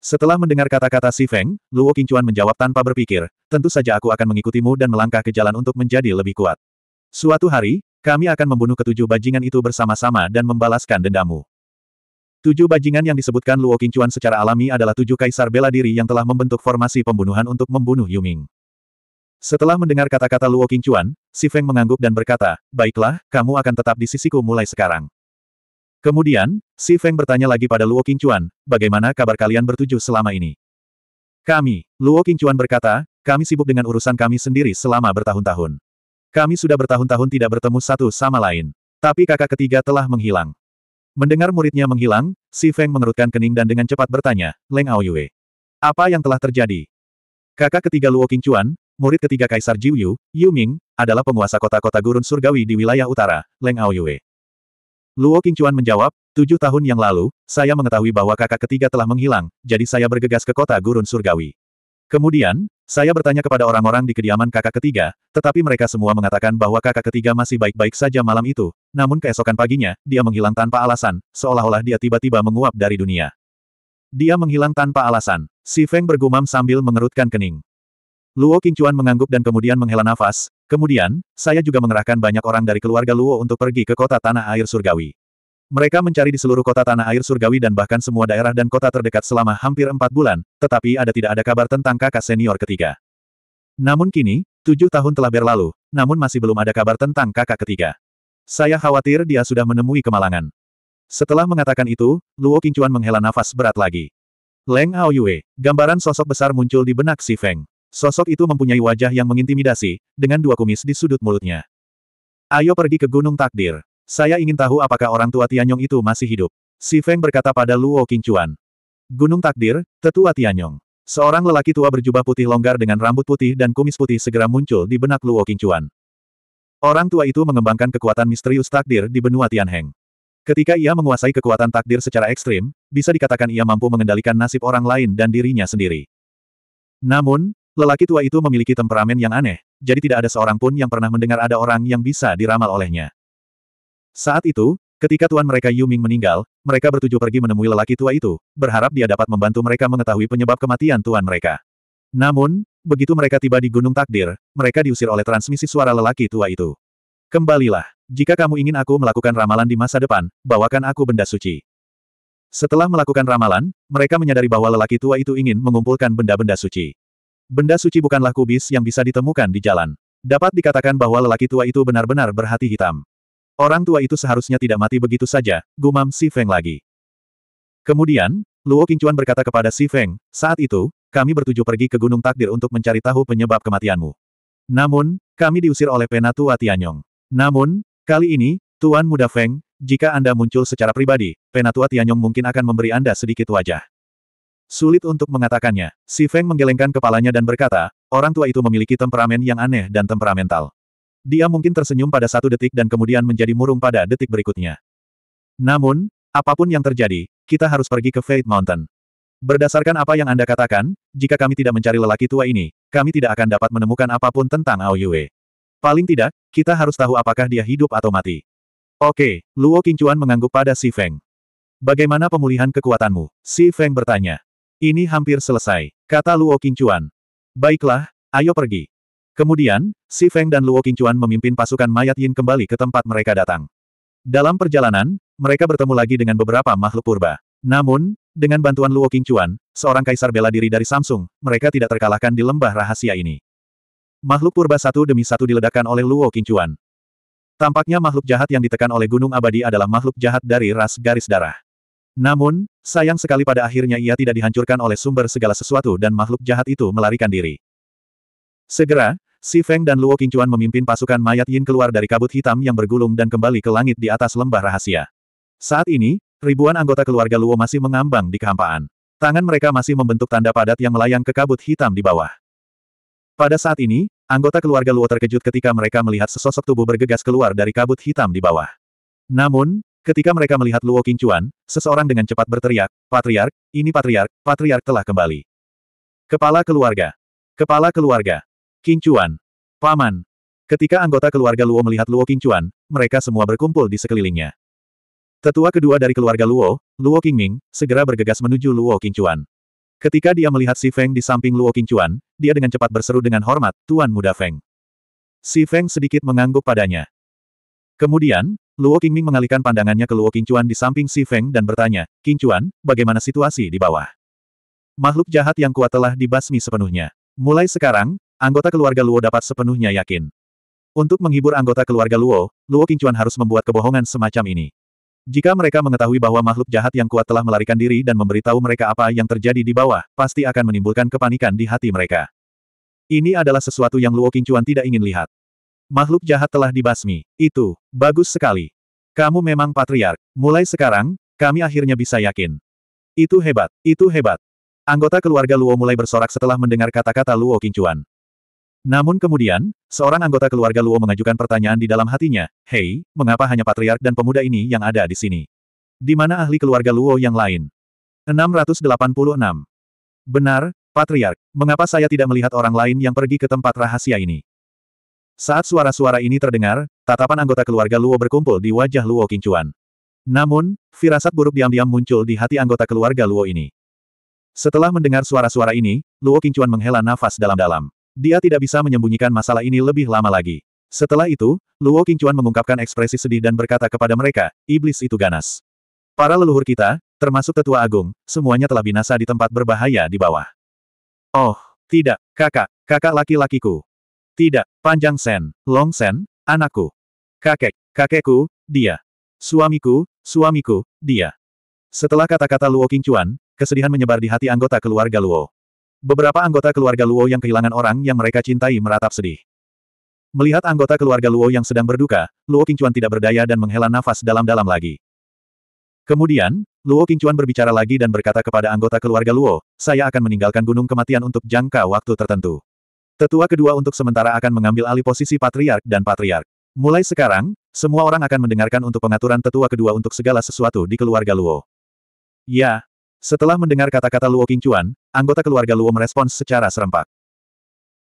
Setelah mendengar kata-kata si Feng, Luo Qingchuan menjawab tanpa berpikir, tentu saja aku akan mengikutimu dan melangkah ke jalan untuk menjadi lebih kuat. Suatu hari, kami akan membunuh ketujuh bajingan itu bersama-sama dan membalaskan dendamu. Tujuh bajingan yang disebutkan Luo Qingchuan secara alami adalah tujuh kaisar bela diri yang telah membentuk formasi pembunuhan untuk membunuh Yuming. Setelah mendengar kata-kata Luo Qingchuan, Si Feng mengangguk dan berkata, Baiklah, kamu akan tetap di sisiku mulai sekarang. Kemudian, Si Feng bertanya lagi pada Luo Qingchuan, bagaimana kabar kalian bertujuh selama ini? Kami, Luo Qingchuan berkata, kami sibuk dengan urusan kami sendiri selama bertahun-tahun. Kami sudah bertahun-tahun tidak bertemu satu sama lain. Tapi kakak ketiga telah menghilang. Mendengar muridnya menghilang, Si Feng mengerutkan kening dan dengan cepat bertanya, Leng Aoyue. Apa yang telah terjadi? Kakak ketiga Luo Qingchuan, Murid ketiga Kaisar Jiu Yu, Yu Ming, adalah penguasa kota-kota gurun surgawi di wilayah utara, Leng Ao Yue. Luo Qingchuan menjawab, tujuh tahun yang lalu, saya mengetahui bahwa kakak ketiga telah menghilang, jadi saya bergegas ke kota gurun surgawi. Kemudian, saya bertanya kepada orang-orang di kediaman kakak ketiga, tetapi mereka semua mengatakan bahwa kakak ketiga masih baik-baik saja malam itu, namun keesokan paginya, dia menghilang tanpa alasan, seolah-olah dia tiba-tiba menguap dari dunia. Dia menghilang tanpa alasan. Si Feng bergumam sambil mengerutkan kening. Luo Qingchuan mengangguk dan kemudian menghela nafas, kemudian, saya juga mengerahkan banyak orang dari keluarga Luo untuk pergi ke kota tanah air surgawi. Mereka mencari di seluruh kota tanah air surgawi dan bahkan semua daerah dan kota terdekat selama hampir empat bulan, tetapi ada tidak ada kabar tentang kakak senior ketiga. Namun kini, tujuh tahun telah berlalu, namun masih belum ada kabar tentang kakak ketiga. Saya khawatir dia sudah menemui kemalangan. Setelah mengatakan itu, Luo Qingchuan menghela nafas berat lagi. Leng Aoyue, Yue, gambaran sosok besar muncul di benak Si Feng. Sosok itu mempunyai wajah yang mengintimidasi, dengan dua kumis di sudut mulutnya. Ayo pergi ke Gunung Takdir. Saya ingin tahu apakah orang tua Tianyong itu masih hidup. Si Feng berkata pada Luo Qingchuan. Gunung Takdir, tetua Tianyong. Seorang lelaki tua berjubah putih longgar dengan rambut putih dan kumis putih segera muncul di benak Luo Qingchuan. Orang tua itu mengembangkan kekuatan misterius takdir di benua Tianheng. Ketika ia menguasai kekuatan takdir secara ekstrim, bisa dikatakan ia mampu mengendalikan nasib orang lain dan dirinya sendiri. Namun, Lelaki tua itu memiliki temperamen yang aneh, jadi tidak ada seorang pun yang pernah mendengar ada orang yang bisa diramal olehnya. Saat itu, ketika tuan mereka Yu Ming meninggal, mereka bertujuh pergi menemui lelaki tua itu, berharap dia dapat membantu mereka mengetahui penyebab kematian tuan mereka. Namun, begitu mereka tiba di Gunung Takdir, mereka diusir oleh transmisi suara lelaki tua itu. Kembalilah. Jika kamu ingin aku melakukan ramalan di masa depan, bawakan aku benda suci. Setelah melakukan ramalan, mereka menyadari bahwa lelaki tua itu ingin mengumpulkan benda-benda suci. Benda suci bukanlah kubis yang bisa ditemukan di jalan. Dapat dikatakan bahwa lelaki tua itu benar-benar berhati hitam. Orang tua itu seharusnya tidak mati begitu saja, gumam Si Feng lagi. Kemudian, Luo Qingchuan berkata kepada Si Feng, saat itu, kami bertuju pergi ke Gunung Takdir untuk mencari tahu penyebab kematianmu. Namun, kami diusir oleh Penatua Tianyong. Namun, kali ini, Tuan Muda Feng, jika Anda muncul secara pribadi, Penatua Tianyong mungkin akan memberi Anda sedikit wajah. Sulit untuk mengatakannya. Si Feng menggelengkan kepalanya dan berkata, orang tua itu memiliki temperamen yang aneh dan temperamental. Dia mungkin tersenyum pada satu detik dan kemudian menjadi murung pada detik berikutnya. Namun, apapun yang terjadi, kita harus pergi ke Fate Mountain. Berdasarkan apa yang Anda katakan, jika kami tidak mencari lelaki tua ini, kami tidak akan dapat menemukan apapun tentang Ao Yue. Paling tidak, kita harus tahu apakah dia hidup atau mati. Oke, Luo Qingchuan mengangguk pada Si Feng. Bagaimana pemulihan kekuatanmu? Si Feng bertanya. Ini hampir selesai, kata Luo Qingchuan. Baiklah, ayo pergi. Kemudian, Si Feng dan Luo Qingchuan memimpin pasukan mayat Yin kembali ke tempat mereka datang. Dalam perjalanan, mereka bertemu lagi dengan beberapa makhluk purba. Namun, dengan bantuan Luo Qingchuan, seorang kaisar bela diri dari Samsung, mereka tidak terkalahkan di lembah rahasia ini. Makhluk purba satu demi satu diledakkan oleh Luo Qingchuan. Tampaknya makhluk jahat yang ditekan oleh gunung abadi adalah makhluk jahat dari ras garis darah. Namun, sayang sekali pada akhirnya ia tidak dihancurkan oleh sumber segala sesuatu dan makhluk jahat itu melarikan diri. Segera, Si Feng dan Luo Qingchuan memimpin pasukan mayat Yin keluar dari kabut hitam yang bergulung dan kembali ke langit di atas lembah rahasia. Saat ini, ribuan anggota keluarga Luo masih mengambang di kehampaan. Tangan mereka masih membentuk tanda padat yang melayang ke kabut hitam di bawah. Pada saat ini, anggota keluarga Luo terkejut ketika mereka melihat sesosok tubuh bergegas keluar dari kabut hitam di bawah. Namun, Ketika mereka melihat Luo Qingchuan, seseorang dengan cepat berteriak, Patriark, ini Patriark, Patriark telah kembali. Kepala keluarga. Kepala keluarga. Qingchuan. Paman. Ketika anggota keluarga Luo melihat Luo Qingchuan, mereka semua berkumpul di sekelilingnya. Tetua kedua dari keluarga Luo, Luo Qingming, segera bergegas menuju Luo Qingchuan. Ketika dia melihat Si Feng di samping Luo Qingchuan, dia dengan cepat berseru dengan hormat, Tuan Muda Feng. Si Feng sedikit mengangguk padanya. Kemudian, Luo Qingming mengalihkan pandangannya ke Luo Qingchuan di samping Si Feng dan bertanya, Qingchuan, bagaimana situasi di bawah? Makhluk jahat yang kuat telah dibasmi sepenuhnya. Mulai sekarang, anggota keluarga Luo dapat sepenuhnya yakin. Untuk menghibur anggota keluarga Luo, Luo Qingchuan harus membuat kebohongan semacam ini. Jika mereka mengetahui bahwa makhluk jahat yang kuat telah melarikan diri dan memberitahu mereka apa yang terjadi di bawah, pasti akan menimbulkan kepanikan di hati mereka. Ini adalah sesuatu yang Luo Qingchuan tidak ingin lihat. Makhluk jahat telah dibasmi. Itu, bagus sekali. Kamu memang patriark. Mulai sekarang, kami akhirnya bisa yakin. Itu hebat, itu hebat. Anggota keluarga Luo mulai bersorak setelah mendengar kata-kata Luo Kingcuan. Namun kemudian, seorang anggota keluarga Luo mengajukan pertanyaan di dalam hatinya, Hei, mengapa hanya patriark dan pemuda ini yang ada di sini? Di mana ahli keluarga Luo yang lain? 686. Benar, patriark, mengapa saya tidak melihat orang lain yang pergi ke tempat rahasia ini? Saat suara-suara ini terdengar, tatapan anggota keluarga Luo berkumpul di wajah Luo Qingchuan. Namun, firasat buruk diam-diam muncul di hati anggota keluarga Luo ini. Setelah mendengar suara-suara ini, Luo Qingchuan menghela nafas dalam-dalam. Dia tidak bisa menyembunyikan masalah ini lebih lama lagi. Setelah itu, Luo Qingchuan mengungkapkan ekspresi sedih dan berkata kepada mereka, iblis itu ganas. Para leluhur kita, termasuk tetua agung, semuanya telah binasa di tempat berbahaya di bawah. Oh, tidak, kakak, kakak laki-lakiku. Tidak, panjang sen, long sen, anakku. Kakek, kakekku, dia. Suamiku, suamiku, dia. Setelah kata-kata Luo Qingchuan, kesedihan menyebar di hati anggota keluarga Luo. Beberapa anggota keluarga Luo yang kehilangan orang yang mereka cintai meratap sedih. Melihat anggota keluarga Luo yang sedang berduka, Luo Qingchuan tidak berdaya dan menghela nafas dalam-dalam lagi. Kemudian, Luo Qingchuan berbicara lagi dan berkata kepada anggota keluarga Luo, saya akan meninggalkan gunung kematian untuk jangka waktu tertentu. Tetua kedua untuk sementara akan mengambil alih posisi patriark dan patriark. Mulai sekarang, semua orang akan mendengarkan untuk pengaturan tetua kedua untuk segala sesuatu di keluarga Luo. Ya. Setelah mendengar kata-kata Luo Qingchuan, anggota keluarga Luo merespons secara serempak.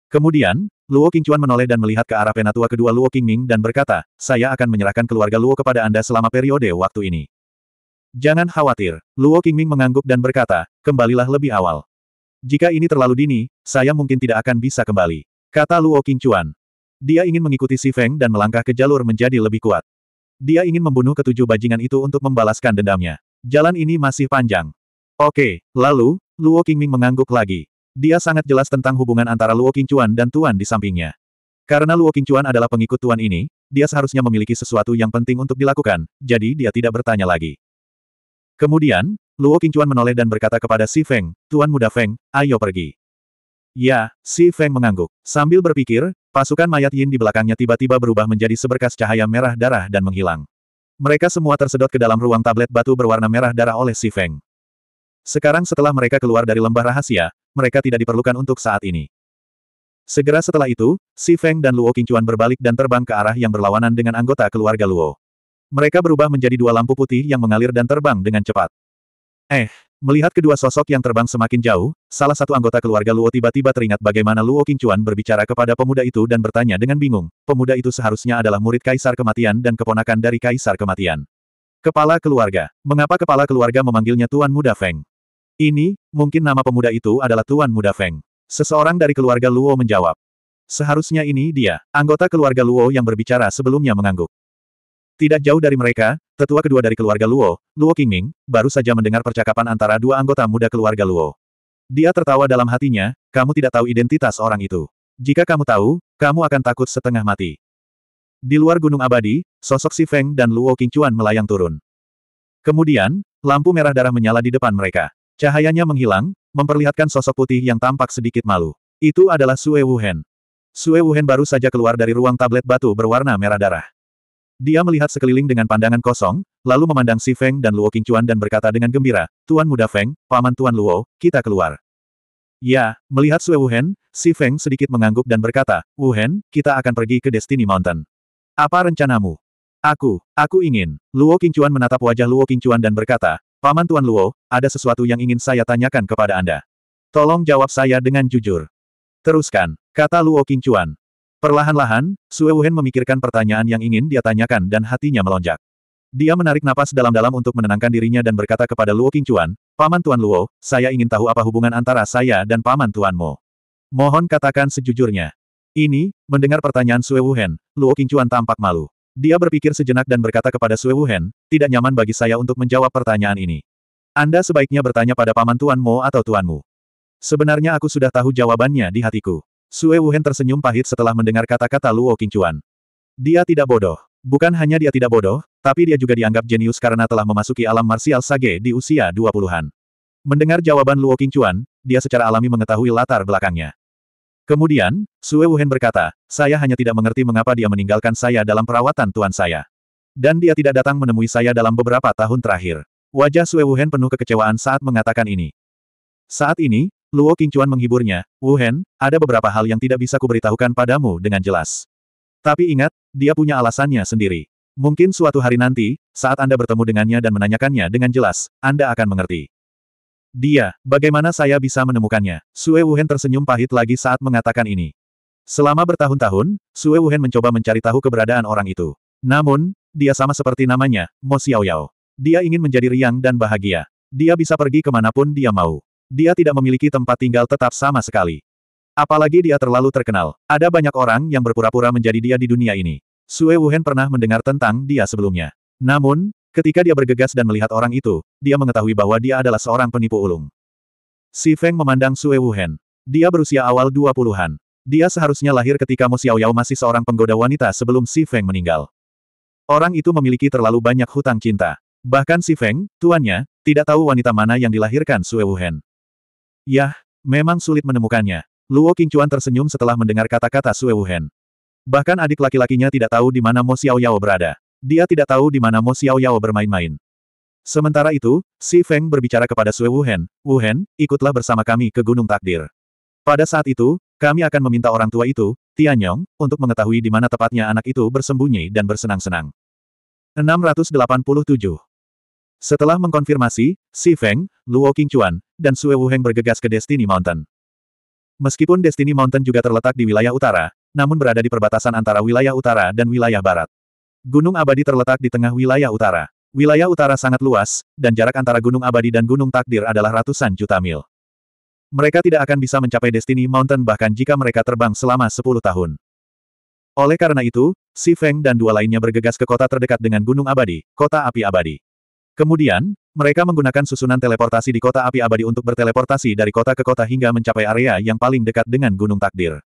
Kemudian, Luo Qingchuan menoleh dan melihat ke arah penatua kedua Luo Qingming dan berkata, saya akan menyerahkan keluarga Luo kepada Anda selama periode waktu ini. Jangan khawatir, Luo Qingming mengangguk dan berkata, kembalilah lebih awal. Jika ini terlalu dini, saya mungkin tidak akan bisa kembali. Kata Luo Qingchuan. Dia ingin mengikuti Si Feng dan melangkah ke jalur menjadi lebih kuat. Dia ingin membunuh ketujuh bajingan itu untuk membalaskan dendamnya. Jalan ini masih panjang. Oke, lalu, Luo Qingming mengangguk lagi. Dia sangat jelas tentang hubungan antara Luo Qingchuan dan Tuan di sampingnya. Karena Luo Qingchuan adalah pengikut Tuan ini, dia seharusnya memiliki sesuatu yang penting untuk dilakukan, jadi dia tidak bertanya lagi. Kemudian, Luo Qingchuan menoleh dan berkata kepada Si Feng, Tuan Muda Feng, ayo pergi. Ya, Si Feng mengangguk. Sambil berpikir, pasukan mayat Yin di belakangnya tiba-tiba berubah menjadi seberkas cahaya merah darah dan menghilang. Mereka semua tersedot ke dalam ruang tablet batu berwarna merah darah oleh Si Feng. Sekarang setelah mereka keluar dari lembah rahasia, mereka tidak diperlukan untuk saat ini. Segera setelah itu, Si Feng dan Luo Qingchuan berbalik dan terbang ke arah yang berlawanan dengan anggota keluarga Luo. Mereka berubah menjadi dua lampu putih yang mengalir dan terbang dengan cepat. Eh, melihat kedua sosok yang terbang semakin jauh, salah satu anggota keluarga Luo tiba-tiba teringat bagaimana Luo Qingchuan berbicara kepada pemuda itu dan bertanya dengan bingung, pemuda itu seharusnya adalah murid Kaisar Kematian dan keponakan dari Kaisar Kematian. Kepala keluarga. Mengapa kepala keluarga memanggilnya Tuan Muda Feng? Ini, mungkin nama pemuda itu adalah Tuan Muda Feng. Seseorang dari keluarga Luo menjawab. Seharusnya ini dia, anggota keluarga Luo yang berbicara sebelumnya mengangguk. Tidak jauh dari mereka, tetua kedua dari keluarga Luo, Luo Qingming, baru saja mendengar percakapan antara dua anggota muda keluarga Luo. Dia tertawa dalam hatinya, kamu tidak tahu identitas orang itu. Jika kamu tahu, kamu akan takut setengah mati. Di luar Gunung Abadi, sosok Si Feng dan Luo Qingchuan melayang turun. Kemudian, lampu merah darah menyala di depan mereka. Cahayanya menghilang, memperlihatkan sosok putih yang tampak sedikit malu. Itu adalah Sue Wuhen. Sue Wuhen baru saja keluar dari ruang tablet batu berwarna merah darah. Dia melihat sekeliling dengan pandangan kosong, lalu memandang Si Feng dan Luo Qingchuan dan berkata dengan gembira, Tuan Muda Feng, Paman Tuan Luo, kita keluar. Ya, melihat Sue Wuhen, Si Feng sedikit mengangguk dan berkata, Wuhen, kita akan pergi ke Destiny Mountain. Apa rencanamu? Aku, aku ingin. Luo Qingchuan menatap wajah Luo Qingchuan dan berkata, Paman Tuan Luo, ada sesuatu yang ingin saya tanyakan kepada Anda. Tolong jawab saya dengan jujur. Teruskan, kata Luo Qingchuan. Perlahan-lahan, Sue Wuhan memikirkan pertanyaan yang ingin dia tanyakan dan hatinya melonjak. Dia menarik napas dalam-dalam untuk menenangkan dirinya dan berkata kepada Luo Qingchuan, Paman Tuan Luo, saya ingin tahu apa hubungan antara saya dan Paman Tuan Tuanmu. Mohon katakan sejujurnya. Ini, mendengar pertanyaan Sue Wuhan, Luo Qingchuan tampak malu. Dia berpikir sejenak dan berkata kepada Sue Wuhan, tidak nyaman bagi saya untuk menjawab pertanyaan ini. Anda sebaiknya bertanya pada paman Tuan tuanmu atau tuanmu. Sebenarnya aku sudah tahu jawabannya di hatiku. Sue Wuhan tersenyum pahit setelah mendengar kata-kata Luo Qingchuan. Dia tidak bodoh. Bukan hanya dia tidak bodoh, tapi dia juga dianggap jenius karena telah memasuki alam martial sage di usia 20-an. Mendengar jawaban Luo Qingchuan, dia secara alami mengetahui latar belakangnya. Kemudian, Sue Wuhan berkata, saya hanya tidak mengerti mengapa dia meninggalkan saya dalam perawatan tuan saya. Dan dia tidak datang menemui saya dalam beberapa tahun terakhir. Wajah Sue Wuhan penuh kekecewaan saat mengatakan ini. Saat ini, Luo Qingchuan menghiburnya, Wu Hen, ada beberapa hal yang tidak bisa kuberitahukan padamu dengan jelas. Tapi ingat, dia punya alasannya sendiri. Mungkin suatu hari nanti, saat Anda bertemu dengannya dan menanyakannya dengan jelas, Anda akan mengerti. Dia, bagaimana saya bisa menemukannya? Sue Wuhen tersenyum pahit lagi saat mengatakan ini. Selama bertahun-tahun, Sue Wuhen mencoba mencari tahu keberadaan orang itu. Namun, dia sama seperti namanya, Mo Xiaoyao. Dia ingin menjadi riang dan bahagia. Dia bisa pergi kemanapun dia mau. Dia tidak memiliki tempat tinggal tetap sama sekali. Apalagi dia terlalu terkenal. Ada banyak orang yang berpura-pura menjadi dia di dunia ini. Sue Wuhen pernah mendengar tentang dia sebelumnya. Namun, ketika dia bergegas dan melihat orang itu, dia mengetahui bahwa dia adalah seorang penipu ulung. Si Feng memandang Sue Wuhen. Dia berusia awal 20-an. Dia seharusnya lahir ketika Mo Xiaoyao masih seorang penggoda wanita sebelum Si Feng meninggal. Orang itu memiliki terlalu banyak hutang cinta. Bahkan Si Feng, tuannya, tidak tahu wanita mana yang dilahirkan Sue Wuhen. Yah, memang sulit menemukannya. Luo Qingchuan tersenyum setelah mendengar kata-kata Sue Wuhen. Bahkan adik laki-lakinya tidak tahu di mana Mo Xiaoyao berada. Dia tidak tahu di mana Mo Xiaoyao bermain-main. Sementara itu, Si Feng berbicara kepada Sue Wuhen, Wuhan, ikutlah bersama kami ke Gunung Takdir. Pada saat itu, kami akan meminta orang tua itu, Tianyong, untuk mengetahui di mana tepatnya anak itu bersembunyi dan bersenang-senang. 687 setelah mengkonfirmasi, Si Feng, Luo Qingchuan, dan Sue Wuheng bergegas ke Destiny Mountain. Meskipun Destiny Mountain juga terletak di wilayah utara, namun berada di perbatasan antara wilayah utara dan wilayah barat. Gunung Abadi terletak di tengah wilayah utara. Wilayah utara sangat luas, dan jarak antara Gunung Abadi dan Gunung Takdir adalah ratusan juta mil. Mereka tidak akan bisa mencapai Destiny Mountain bahkan jika mereka terbang selama 10 tahun. Oleh karena itu, Si Feng dan dua lainnya bergegas ke kota terdekat dengan Gunung Abadi, Kota Api Abadi. Kemudian, mereka menggunakan susunan teleportasi di kota api abadi untuk berteleportasi dari kota ke kota hingga mencapai area yang paling dekat dengan Gunung Takdir.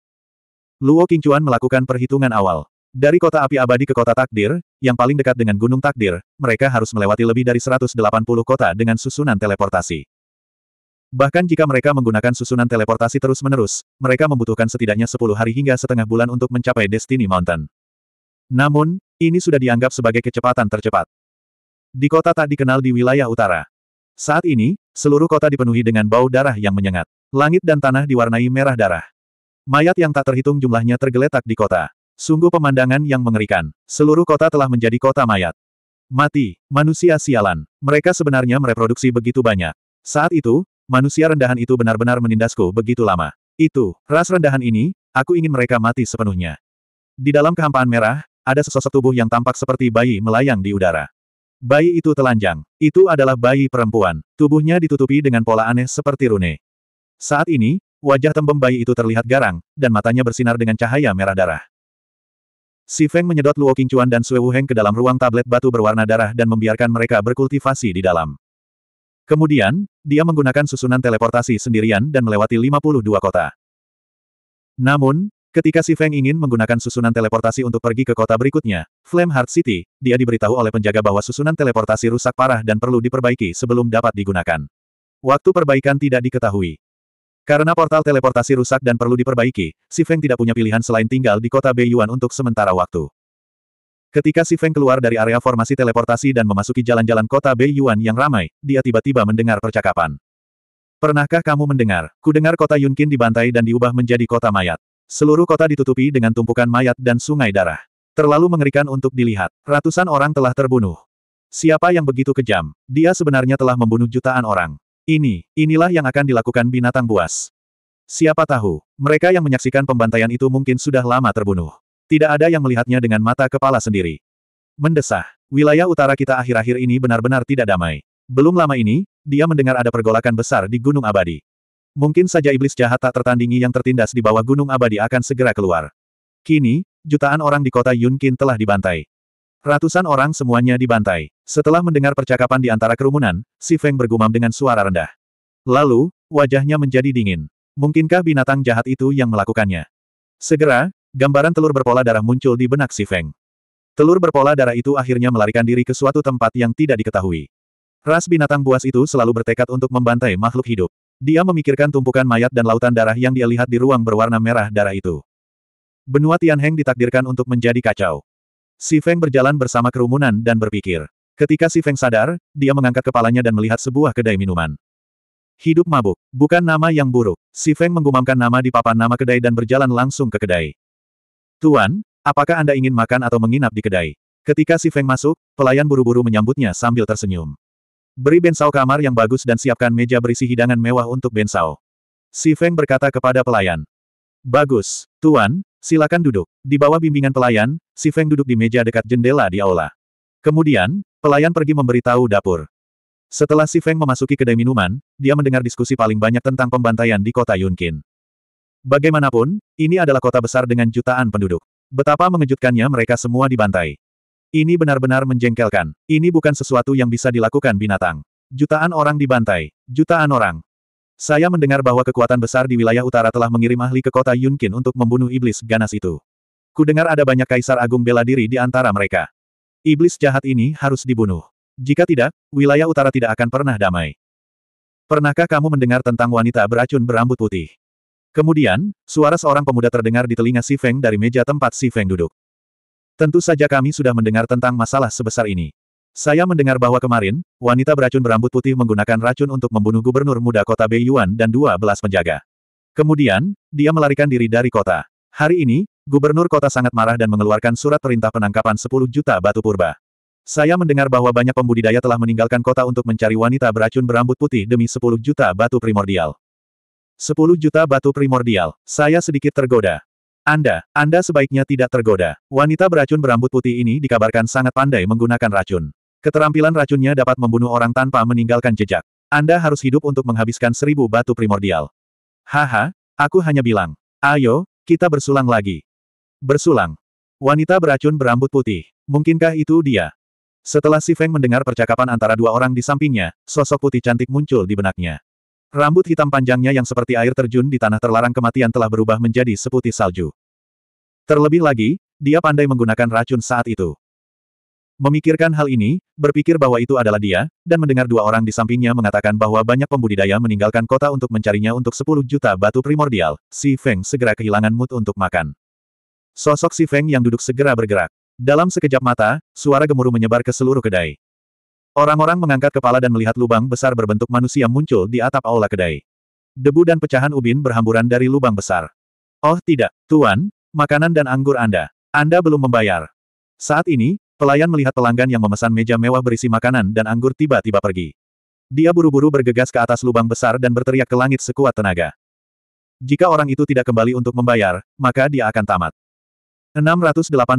Luo Qingchuan melakukan perhitungan awal. Dari kota api abadi ke kota takdir, yang paling dekat dengan Gunung Takdir, mereka harus melewati lebih dari 180 kota dengan susunan teleportasi. Bahkan jika mereka menggunakan susunan teleportasi terus-menerus, mereka membutuhkan setidaknya 10 hari hingga setengah bulan untuk mencapai Destiny Mountain. Namun, ini sudah dianggap sebagai kecepatan tercepat di kota tak dikenal di wilayah utara. Saat ini, seluruh kota dipenuhi dengan bau darah yang menyengat. Langit dan tanah diwarnai merah darah. Mayat yang tak terhitung jumlahnya tergeletak di kota. Sungguh pemandangan yang mengerikan. Seluruh kota telah menjadi kota mayat. Mati, manusia sialan. Mereka sebenarnya mereproduksi begitu banyak. Saat itu, manusia rendahan itu benar-benar menindasku begitu lama. Itu, ras rendahan ini, aku ingin mereka mati sepenuhnya. Di dalam kehampaan merah, ada sesosok tubuh yang tampak seperti bayi melayang di udara. Bayi itu telanjang. Itu adalah bayi perempuan. Tubuhnya ditutupi dengan pola aneh seperti rune. Saat ini, wajah tembem bayi itu terlihat garang, dan matanya bersinar dengan cahaya merah darah. Si Feng menyedot Luo Qingchuan dan Sue Wuheng ke dalam ruang tablet batu berwarna darah dan membiarkan mereka berkultivasi di dalam. Kemudian, dia menggunakan susunan teleportasi sendirian dan melewati 52 kota. Namun, Ketika si Feng ingin menggunakan susunan teleportasi untuk pergi ke kota berikutnya, Flame Heart City, dia diberitahu oleh penjaga bahwa susunan teleportasi rusak parah dan perlu diperbaiki sebelum dapat digunakan. Waktu perbaikan tidak diketahui. Karena portal teleportasi rusak dan perlu diperbaiki, si Feng tidak punya pilihan selain tinggal di kota Beiyuan untuk sementara waktu. Ketika si Feng keluar dari area formasi teleportasi dan memasuki jalan-jalan kota Beiyuan yang ramai, dia tiba-tiba mendengar percakapan. Pernahkah kamu mendengar, Kudengar kota Yunkin dibantai dan diubah menjadi kota mayat. Seluruh kota ditutupi dengan tumpukan mayat dan sungai darah. Terlalu mengerikan untuk dilihat. Ratusan orang telah terbunuh. Siapa yang begitu kejam? Dia sebenarnya telah membunuh jutaan orang. Ini, inilah yang akan dilakukan binatang buas. Siapa tahu, mereka yang menyaksikan pembantaian itu mungkin sudah lama terbunuh. Tidak ada yang melihatnya dengan mata kepala sendiri. Mendesah, wilayah utara kita akhir-akhir ini benar-benar tidak damai. Belum lama ini, dia mendengar ada pergolakan besar di Gunung Abadi. Mungkin saja iblis jahat tak tertandingi yang tertindas di bawah gunung abadi akan segera keluar. Kini, jutaan orang di kota Yunkin telah dibantai. Ratusan orang semuanya dibantai. Setelah mendengar percakapan di antara kerumunan, Si Feng bergumam dengan suara rendah. Lalu, wajahnya menjadi dingin. Mungkinkah binatang jahat itu yang melakukannya? Segera, gambaran telur berpola darah muncul di benak Si Feng. Telur berpola darah itu akhirnya melarikan diri ke suatu tempat yang tidak diketahui. Ras binatang buas itu selalu bertekad untuk membantai makhluk hidup. Dia memikirkan tumpukan mayat dan lautan darah yang dia lihat di ruang berwarna merah darah itu. Benua Tianheng ditakdirkan untuk menjadi kacau. Si Feng berjalan bersama kerumunan dan berpikir. Ketika Si Feng sadar, dia mengangkat kepalanya dan melihat sebuah kedai minuman. Hidup mabuk, bukan nama yang buruk. Si Feng menggumamkan nama di papan nama kedai dan berjalan langsung ke kedai. Tuan, apakah Anda ingin makan atau menginap di kedai? Ketika Si Feng masuk, pelayan buru-buru menyambutnya sambil tersenyum. Beri Bensao kamar yang bagus dan siapkan meja berisi hidangan mewah untuk Bensao. Si Feng berkata kepada pelayan. Bagus, Tuan, silakan duduk. Di bawah bimbingan pelayan, si Feng duduk di meja dekat jendela di aula. Kemudian, pelayan pergi memberitahu dapur. Setelah si Feng memasuki kedai minuman, dia mendengar diskusi paling banyak tentang pembantaian di kota Yunkin. Bagaimanapun, ini adalah kota besar dengan jutaan penduduk. Betapa mengejutkannya mereka semua dibantai. Ini benar-benar menjengkelkan. Ini bukan sesuatu yang bisa dilakukan binatang. Jutaan orang dibantai. Jutaan orang. Saya mendengar bahwa kekuatan besar di wilayah utara telah mengirim ahli ke kota Yunkin untuk membunuh iblis ganas itu. Kudengar ada banyak kaisar agung bela diri di antara mereka. Iblis jahat ini harus dibunuh. Jika tidak, wilayah utara tidak akan pernah damai. Pernahkah kamu mendengar tentang wanita beracun berambut putih? Kemudian, suara seorang pemuda terdengar di telinga Si Feng dari meja tempat Si Feng duduk. Tentu saja kami sudah mendengar tentang masalah sebesar ini. Saya mendengar bahwa kemarin, wanita beracun berambut putih menggunakan racun untuk membunuh gubernur muda kota Beiyuan dan dua belas penjaga. Kemudian, dia melarikan diri dari kota. Hari ini, gubernur kota sangat marah dan mengeluarkan surat perintah penangkapan 10 juta batu purba. Saya mendengar bahwa banyak pembudidaya telah meninggalkan kota untuk mencari wanita beracun berambut putih demi 10 juta batu primordial. 10 juta batu primordial, saya sedikit tergoda. Anda, Anda sebaiknya tidak tergoda. Wanita beracun berambut putih ini dikabarkan sangat pandai menggunakan racun. Keterampilan racunnya dapat membunuh orang tanpa meninggalkan jejak. Anda harus hidup untuk menghabiskan seribu batu primordial. Haha, aku hanya bilang. Ayo, kita bersulang lagi. Bersulang. Wanita beracun berambut putih. Mungkinkah itu dia? Setelah Si Feng mendengar percakapan antara dua orang di sampingnya, sosok putih cantik muncul di benaknya. Rambut hitam panjangnya yang seperti air terjun di tanah terlarang kematian telah berubah menjadi seputih salju. Terlebih lagi, dia pandai menggunakan racun saat itu. Memikirkan hal ini, berpikir bahwa itu adalah dia, dan mendengar dua orang di sampingnya mengatakan bahwa banyak pembudidaya meninggalkan kota untuk mencarinya untuk 10 juta batu primordial, Si Feng segera kehilangan mood untuk makan. Sosok Si Feng yang duduk segera bergerak. Dalam sekejap mata, suara gemuruh menyebar ke seluruh kedai. Orang-orang mengangkat kepala dan melihat lubang besar berbentuk manusia muncul di atap aula kedai. Debu dan pecahan ubin berhamburan dari lubang besar. Oh tidak, Tuan, makanan dan anggur Anda. Anda belum membayar. Saat ini, pelayan melihat pelanggan yang memesan meja mewah berisi makanan dan anggur tiba-tiba pergi. Dia buru-buru bergegas ke atas lubang besar dan berteriak ke langit sekuat tenaga. Jika orang itu tidak kembali untuk membayar, maka dia akan tamat. 688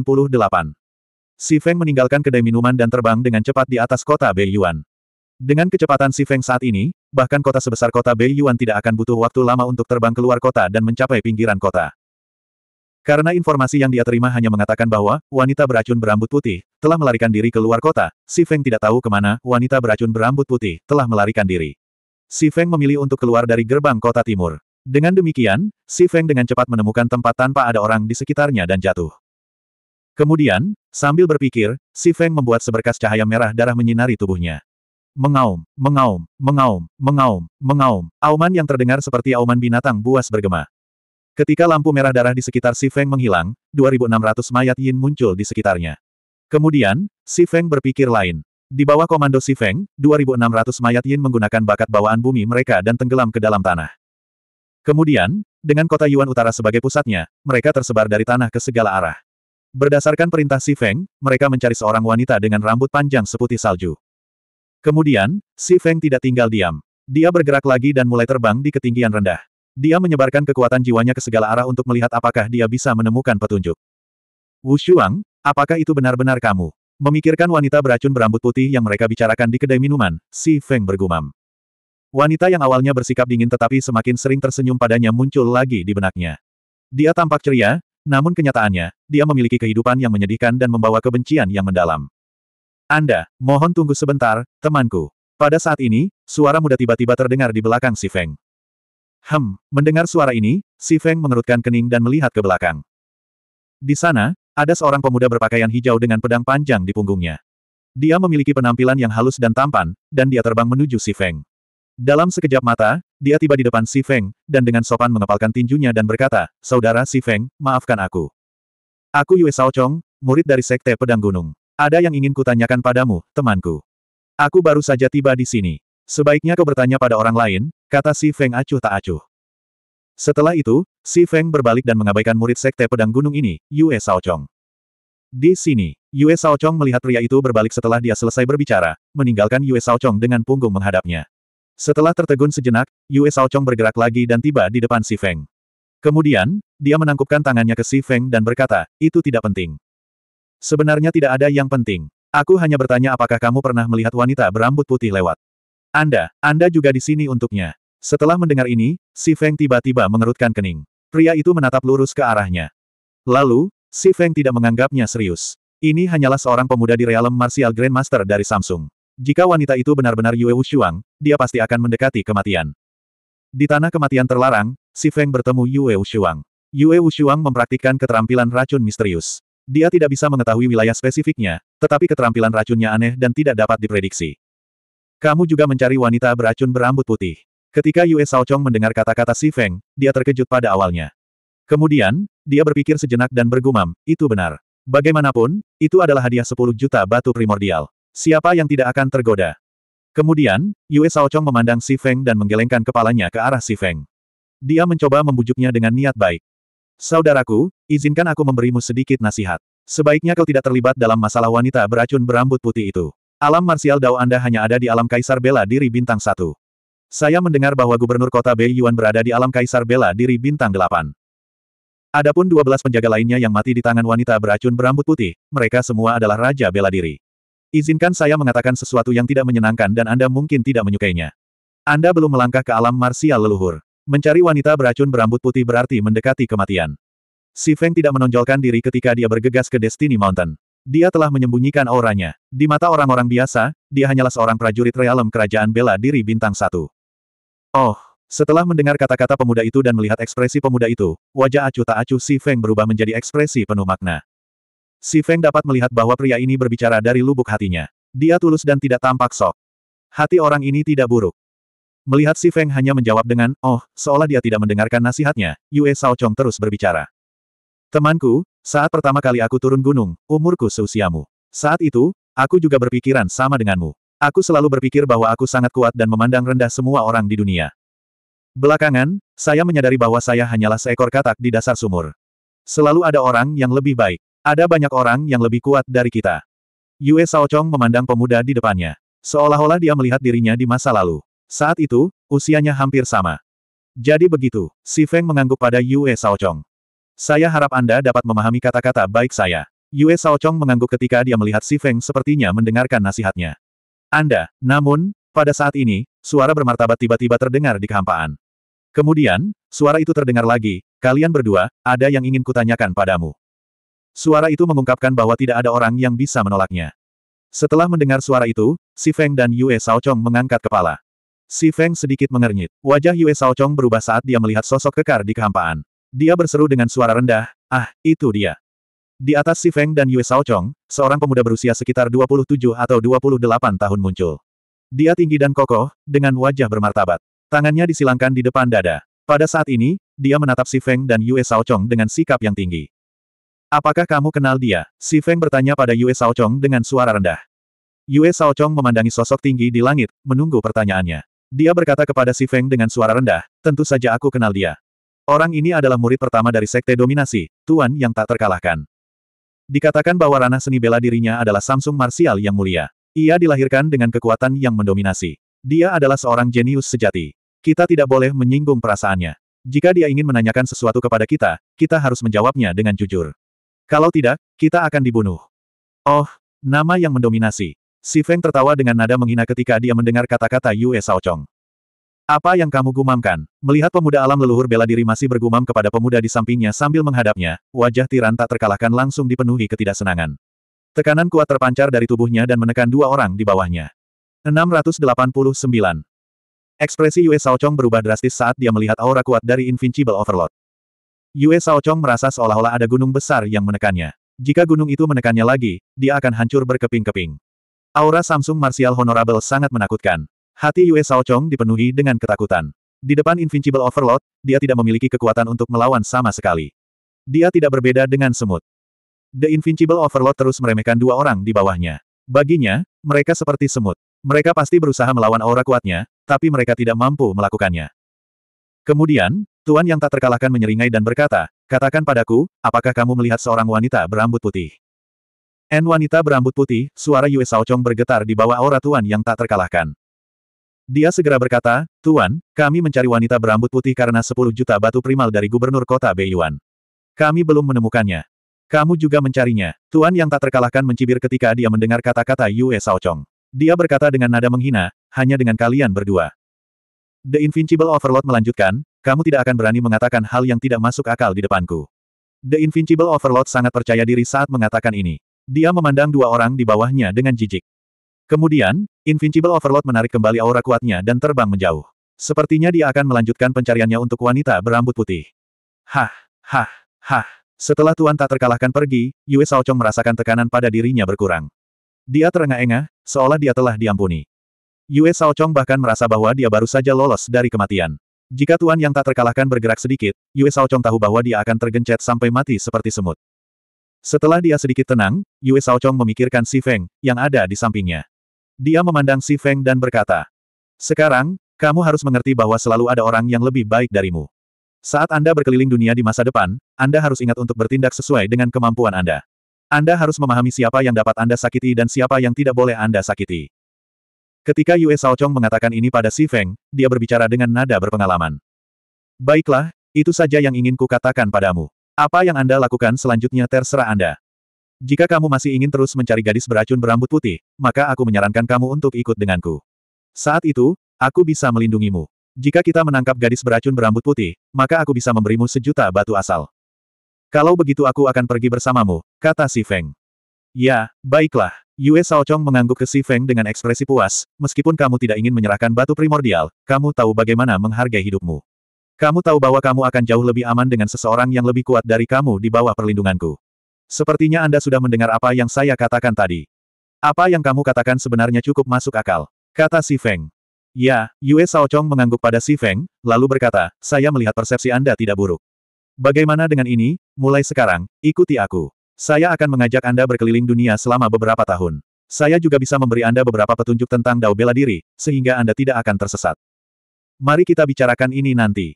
Si Feng meninggalkan kedai minuman dan terbang dengan cepat di atas kota Bei Yuan. Dengan kecepatan Si Feng saat ini, bahkan kota sebesar kota Bei Yuan tidak akan butuh waktu lama untuk terbang keluar kota dan mencapai pinggiran kota. Karena informasi yang dia terima hanya mengatakan bahwa wanita beracun berambut putih telah melarikan diri keluar kota, Si Feng tidak tahu kemana wanita beracun berambut putih telah melarikan diri. Si Feng memilih untuk keluar dari gerbang kota timur. Dengan demikian, Si Feng dengan cepat menemukan tempat tanpa ada orang di sekitarnya dan jatuh. Kemudian, sambil berpikir, si Feng membuat seberkas cahaya merah darah menyinari tubuhnya. Mengaum, mengaum, mengaum, mengaum, mengaum, auman yang terdengar seperti auman binatang buas bergema. Ketika lampu merah darah di sekitar si Feng menghilang, 2600 mayat Yin muncul di sekitarnya. Kemudian, si Feng berpikir lain. Di bawah komando si Feng, 2600 mayat Yin menggunakan bakat bawaan bumi mereka dan tenggelam ke dalam tanah. Kemudian, dengan kota Yuan Utara sebagai pusatnya, mereka tersebar dari tanah ke segala arah. Berdasarkan perintah Si Feng, mereka mencari seorang wanita dengan rambut panjang seputih salju. Kemudian, Si Feng tidak tinggal diam. Dia bergerak lagi dan mulai terbang di ketinggian rendah. Dia menyebarkan kekuatan jiwanya ke segala arah untuk melihat apakah dia bisa menemukan petunjuk. Wu Shuang, apakah itu benar-benar kamu? Memikirkan wanita beracun berambut putih yang mereka bicarakan di kedai minuman, Si Feng bergumam. Wanita yang awalnya bersikap dingin tetapi semakin sering tersenyum padanya muncul lagi di benaknya. Dia tampak ceria, namun kenyataannya, dia memiliki kehidupan yang menyedihkan dan membawa kebencian yang mendalam. Anda, mohon tunggu sebentar, temanku. Pada saat ini, suara muda tiba-tiba terdengar di belakang si Feng. Hem, mendengar suara ini, si Feng mengerutkan kening dan melihat ke belakang. Di sana, ada seorang pemuda berpakaian hijau dengan pedang panjang di punggungnya. Dia memiliki penampilan yang halus dan tampan, dan dia terbang menuju si Feng. Dalam sekejap mata, dia tiba di depan Si Feng, dan dengan sopan mengepalkan tinjunya dan berkata, Saudara Si Feng, maafkan aku. Aku Yue Sao Chong, murid dari Sekte Pedang Gunung. Ada yang ingin kutanyakan padamu, temanku. Aku baru saja tiba di sini. Sebaiknya kau bertanya pada orang lain, kata Si Feng acuh tak acuh. Setelah itu, Si Feng berbalik dan mengabaikan murid Sekte Pedang Gunung ini, Yue Sao Chong. Di sini, Yue Sao Chong melihat pria itu berbalik setelah dia selesai berbicara, meninggalkan Yue Sao Chong dengan punggung menghadapnya. Setelah tertegun sejenak, Yue Saochong bergerak lagi dan tiba di depan Si Feng. Kemudian, dia menangkupkan tangannya ke Si Feng dan berkata, itu tidak penting. Sebenarnya tidak ada yang penting. Aku hanya bertanya apakah kamu pernah melihat wanita berambut putih lewat. Anda, Anda juga di sini untuknya. Setelah mendengar ini, Si Feng tiba-tiba mengerutkan kening. Pria itu menatap lurus ke arahnya. Lalu, Si Feng tidak menganggapnya serius. Ini hanyalah seorang pemuda di realem martial grandmaster dari Samsung. Jika wanita itu benar-benar Yue Wuxuang, dia pasti akan mendekati kematian. Di tanah kematian terlarang, Si Feng bertemu Yue Wuxuang. Yue Wuxuang mempraktikkan keterampilan racun misterius. Dia tidak bisa mengetahui wilayah spesifiknya, tetapi keterampilan racunnya aneh dan tidak dapat diprediksi. Kamu juga mencari wanita beracun berambut putih. Ketika Yue Saochong mendengar kata-kata Si Feng, dia terkejut pada awalnya. Kemudian, dia berpikir sejenak dan bergumam, itu benar. Bagaimanapun, itu adalah hadiah 10 juta batu primordial. Siapa yang tidak akan tergoda? Kemudian, Yue Saochong memandang Si Feng dan menggelengkan kepalanya ke arah Si Feng. Dia mencoba membujuknya dengan niat baik. Saudaraku, izinkan aku memberimu sedikit nasihat. Sebaiknya kau tidak terlibat dalam masalah wanita beracun berambut putih itu. Alam marsial Dao Anda hanya ada di alam kaisar bela diri bintang 1. Saya mendengar bahwa gubernur kota Bei Yuan berada di alam kaisar bela diri bintang 8. Adapun 12 penjaga lainnya yang mati di tangan wanita beracun berambut putih, mereka semua adalah raja bela diri. Izinkan saya mengatakan sesuatu yang tidak menyenangkan dan Anda mungkin tidak menyukainya. Anda belum melangkah ke alam marsial leluhur. Mencari wanita beracun berambut putih berarti mendekati kematian. Si Feng tidak menonjolkan diri ketika dia bergegas ke Destiny Mountain. Dia telah menyembunyikan auranya. Di mata orang-orang biasa, dia hanyalah seorang prajurit realem kerajaan bela diri bintang satu. Oh, setelah mendengar kata-kata pemuda itu dan melihat ekspresi pemuda itu, wajah acuh tak acuh Si Feng berubah menjadi ekspresi penuh makna. Si Feng dapat melihat bahwa pria ini berbicara dari lubuk hatinya. Dia tulus dan tidak tampak sok. Hati orang ini tidak buruk. Melihat Si Feng hanya menjawab dengan, oh, seolah dia tidak mendengarkan nasihatnya, Yue Shaochong terus berbicara. Temanku, saat pertama kali aku turun gunung, umurku seusiamu. Saat itu, aku juga berpikiran sama denganmu. Aku selalu berpikir bahwa aku sangat kuat dan memandang rendah semua orang di dunia. Belakangan, saya menyadari bahwa saya hanyalah seekor katak di dasar sumur. Selalu ada orang yang lebih baik. Ada banyak orang yang lebih kuat dari kita. Yue Saocong memandang pemuda di depannya. Seolah-olah dia melihat dirinya di masa lalu. Saat itu, usianya hampir sama. Jadi begitu, Si Feng mengangguk pada Yue Saocong. Saya harap Anda dapat memahami kata-kata baik saya. Yue Saocong mengangguk ketika dia melihat Si Feng sepertinya mendengarkan nasihatnya. Anda, namun, pada saat ini, suara bermartabat tiba-tiba terdengar di kehampaan. Kemudian, suara itu terdengar lagi, kalian berdua, ada yang ingin kutanyakan padamu. Suara itu mengungkapkan bahwa tidak ada orang yang bisa menolaknya. Setelah mendengar suara itu, Si Feng dan Yue Saochong mengangkat kepala. Si Feng sedikit mengernyit. Wajah Yue Saochong berubah saat dia melihat sosok kekar di kehampaan. Dia berseru dengan suara rendah, ah, itu dia. Di atas Si Feng dan Yue Saochong, seorang pemuda berusia sekitar 27 atau 28 tahun muncul. Dia tinggi dan kokoh, dengan wajah bermartabat. Tangannya disilangkan di depan dada. Pada saat ini, dia menatap Si Feng dan Yue Saochong dengan sikap yang tinggi. Apakah kamu kenal dia? Si Feng bertanya pada Yue Shaochong dengan suara rendah. Yue Shaochong memandangi sosok tinggi di langit, menunggu pertanyaannya. Dia berkata kepada Si Feng dengan suara rendah, tentu saja aku kenal dia. Orang ini adalah murid pertama dari Sekte Dominasi, Tuan yang tak terkalahkan. Dikatakan bahwa ranah seni bela dirinya adalah Samsung Martial yang mulia. Ia dilahirkan dengan kekuatan yang mendominasi. Dia adalah seorang jenius sejati. Kita tidak boleh menyinggung perasaannya. Jika dia ingin menanyakan sesuatu kepada kita, kita harus menjawabnya dengan jujur. Kalau tidak, kita akan dibunuh. Oh, nama yang mendominasi. Si Feng tertawa dengan nada menghina ketika dia mendengar kata-kata Yue Saocong. Apa yang kamu gumamkan? Melihat pemuda alam leluhur bela diri masih bergumam kepada pemuda di sampingnya sambil menghadapnya, wajah tiran tak terkalahkan langsung dipenuhi ketidaksenangan. Tekanan kuat terpancar dari tubuhnya dan menekan dua orang di bawahnya. 689. Ekspresi Yue Saocong berubah drastis saat dia melihat aura kuat dari Invincible Overlord. Yue Saochong merasa seolah-olah ada gunung besar yang menekannya. Jika gunung itu menekannya lagi, dia akan hancur berkeping-keping. Aura Samsung Martial Honorable sangat menakutkan. Hati Yue Saochong dipenuhi dengan ketakutan. Di depan Invincible Overload, dia tidak memiliki kekuatan untuk melawan sama sekali. Dia tidak berbeda dengan semut. The Invincible Overload terus meremehkan dua orang di bawahnya. Baginya, mereka seperti semut. Mereka pasti berusaha melawan aura kuatnya, tapi mereka tidak mampu melakukannya. Kemudian, Tuan yang tak terkalahkan menyeringai dan berkata, katakan padaku, apakah kamu melihat seorang wanita berambut putih? N wanita berambut putih, suara Yue Saochong bergetar di bawah aura Tuan yang tak terkalahkan. Dia segera berkata, Tuan, kami mencari wanita berambut putih karena 10 juta batu primal dari gubernur kota Beiyuan. Kami belum menemukannya. Kamu juga mencarinya. Tuan yang tak terkalahkan mencibir ketika dia mendengar kata-kata Yue Saochong. Dia berkata dengan nada menghina, hanya dengan kalian berdua. The Invincible Overlord melanjutkan, kamu tidak akan berani mengatakan hal yang tidak masuk akal di depanku. The Invincible Overlord sangat percaya diri saat mengatakan ini. Dia memandang dua orang di bawahnya dengan jijik. Kemudian, Invincible Overlord menarik kembali aura kuatnya dan terbang menjauh. Sepertinya dia akan melanjutkan pencariannya untuk wanita berambut putih. Hah, hah, hah. Setelah Tuan tak terkalahkan pergi, Yue Shaochong merasakan tekanan pada dirinya berkurang. Dia terengah-engah, seolah dia telah diampuni. Yue Shaochong bahkan merasa bahwa dia baru saja lolos dari kematian. Jika Tuan yang tak terkalahkan bergerak sedikit, Yue Shaochong tahu bahwa dia akan tergencet sampai mati seperti semut. Setelah dia sedikit tenang, Yue Shaochong memikirkan Si Feng, yang ada di sampingnya. Dia memandang Si Feng dan berkata, Sekarang, kamu harus mengerti bahwa selalu ada orang yang lebih baik darimu. Saat Anda berkeliling dunia di masa depan, Anda harus ingat untuk bertindak sesuai dengan kemampuan Anda. Anda harus memahami siapa yang dapat Anda sakiti dan siapa yang tidak boleh Anda sakiti. Ketika Yue Saochong mengatakan ini pada Si Feng, dia berbicara dengan nada berpengalaman. Baiklah, itu saja yang ingin ku katakan padamu. Apa yang Anda lakukan selanjutnya terserah Anda. Jika kamu masih ingin terus mencari gadis beracun berambut putih, maka aku menyarankan kamu untuk ikut denganku. Saat itu, aku bisa melindungimu. Jika kita menangkap gadis beracun berambut putih, maka aku bisa memberimu sejuta batu asal. Kalau begitu aku akan pergi bersamamu, kata Si Feng. Ya, baiklah. Yue Saochong mengangguk ke Si Feng dengan ekspresi puas, meskipun kamu tidak ingin menyerahkan batu primordial, kamu tahu bagaimana menghargai hidupmu. Kamu tahu bahwa kamu akan jauh lebih aman dengan seseorang yang lebih kuat dari kamu di bawah perlindunganku. Sepertinya Anda sudah mendengar apa yang saya katakan tadi. Apa yang kamu katakan sebenarnya cukup masuk akal, kata Si Feng. Ya, Yue Saochong mengangguk pada Si Feng, lalu berkata, saya melihat persepsi Anda tidak buruk. Bagaimana dengan ini, mulai sekarang, ikuti aku. Saya akan mengajak Anda berkeliling dunia selama beberapa tahun. Saya juga bisa memberi Anda beberapa petunjuk tentang dao bela diri, sehingga Anda tidak akan tersesat. Mari kita bicarakan ini nanti.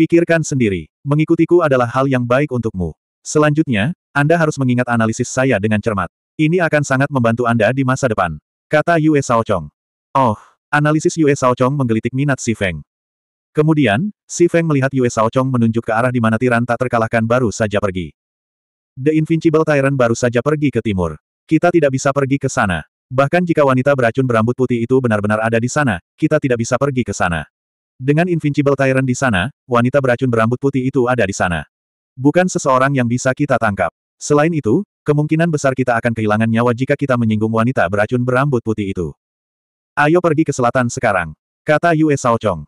Pikirkan sendiri. Mengikutiku adalah hal yang baik untukmu. Selanjutnya, Anda harus mengingat analisis saya dengan cermat. Ini akan sangat membantu Anda di masa depan. Kata Yue Chong. Oh, analisis Yue Chong menggelitik minat Si Feng. Kemudian, Si Feng melihat Yue Chong menunjuk ke arah di mana tiran tak terkalahkan baru saja pergi. The Invincible Tyrant baru saja pergi ke timur. Kita tidak bisa pergi ke sana. Bahkan jika wanita beracun berambut putih itu benar-benar ada di sana, kita tidak bisa pergi ke sana. Dengan Invincible Tyrant di sana, wanita beracun berambut putih itu ada di sana. Bukan seseorang yang bisa kita tangkap. Selain itu, kemungkinan besar kita akan kehilangan nyawa jika kita menyinggung wanita beracun berambut putih itu. Ayo pergi ke selatan sekarang, kata Yue Saochong.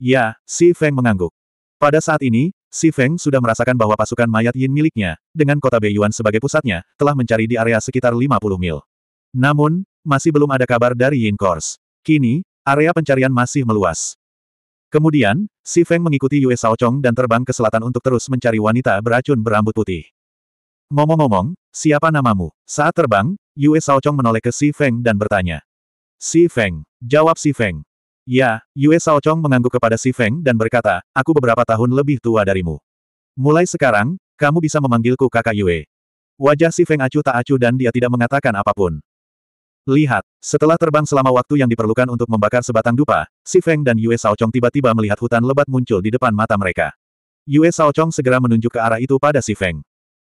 Ya, Si Feng mengangguk. Pada saat ini, Si Feng sudah merasakan bahwa pasukan mayat Yin miliknya, dengan kota Beiyuan sebagai pusatnya, telah mencari di area sekitar 50 mil. Namun, masih belum ada kabar dari Yin Kors. Kini, area pencarian masih meluas. Kemudian, Si Feng mengikuti Yue Saochong dan terbang ke selatan untuk terus mencari wanita beracun berambut putih. Ngomong-ngomong, siapa namamu? Saat terbang, Yue Saochong menoleh ke Si Feng dan bertanya. Si Feng, jawab Si Feng. Ya, Yue Saocong mengangguk kepada Si Feng dan berkata, aku beberapa tahun lebih tua darimu. Mulai sekarang, kamu bisa memanggilku kakak Yue. Wajah Si Feng acuh tak acuh dan dia tidak mengatakan apapun. Lihat, setelah terbang selama waktu yang diperlukan untuk membakar sebatang dupa, Si Feng dan Yue Saocong tiba-tiba melihat hutan lebat muncul di depan mata mereka. Yue Saocong segera menunjuk ke arah itu pada Si Feng.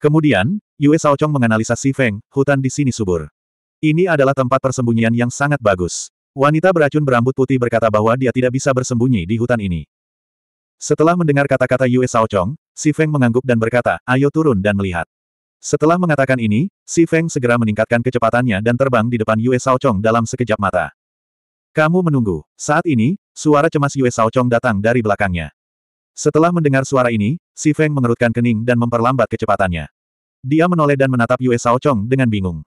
Kemudian, Yue Saocong menganalisa Si Feng, hutan di sini subur. Ini adalah tempat persembunyian yang sangat bagus. Wanita beracun berambut putih berkata bahwa dia tidak bisa bersembunyi di hutan ini. Setelah mendengar kata-kata Yue Shaochong, Si Feng mengangguk dan berkata, ayo turun dan melihat. Setelah mengatakan ini, Si Feng segera meningkatkan kecepatannya dan terbang di depan Yue Shaochong dalam sekejap mata. Kamu menunggu. Saat ini, suara cemas Yue Shaochong datang dari belakangnya. Setelah mendengar suara ini, Si Feng mengerutkan kening dan memperlambat kecepatannya. Dia menoleh dan menatap Yue Shaochong dengan bingung.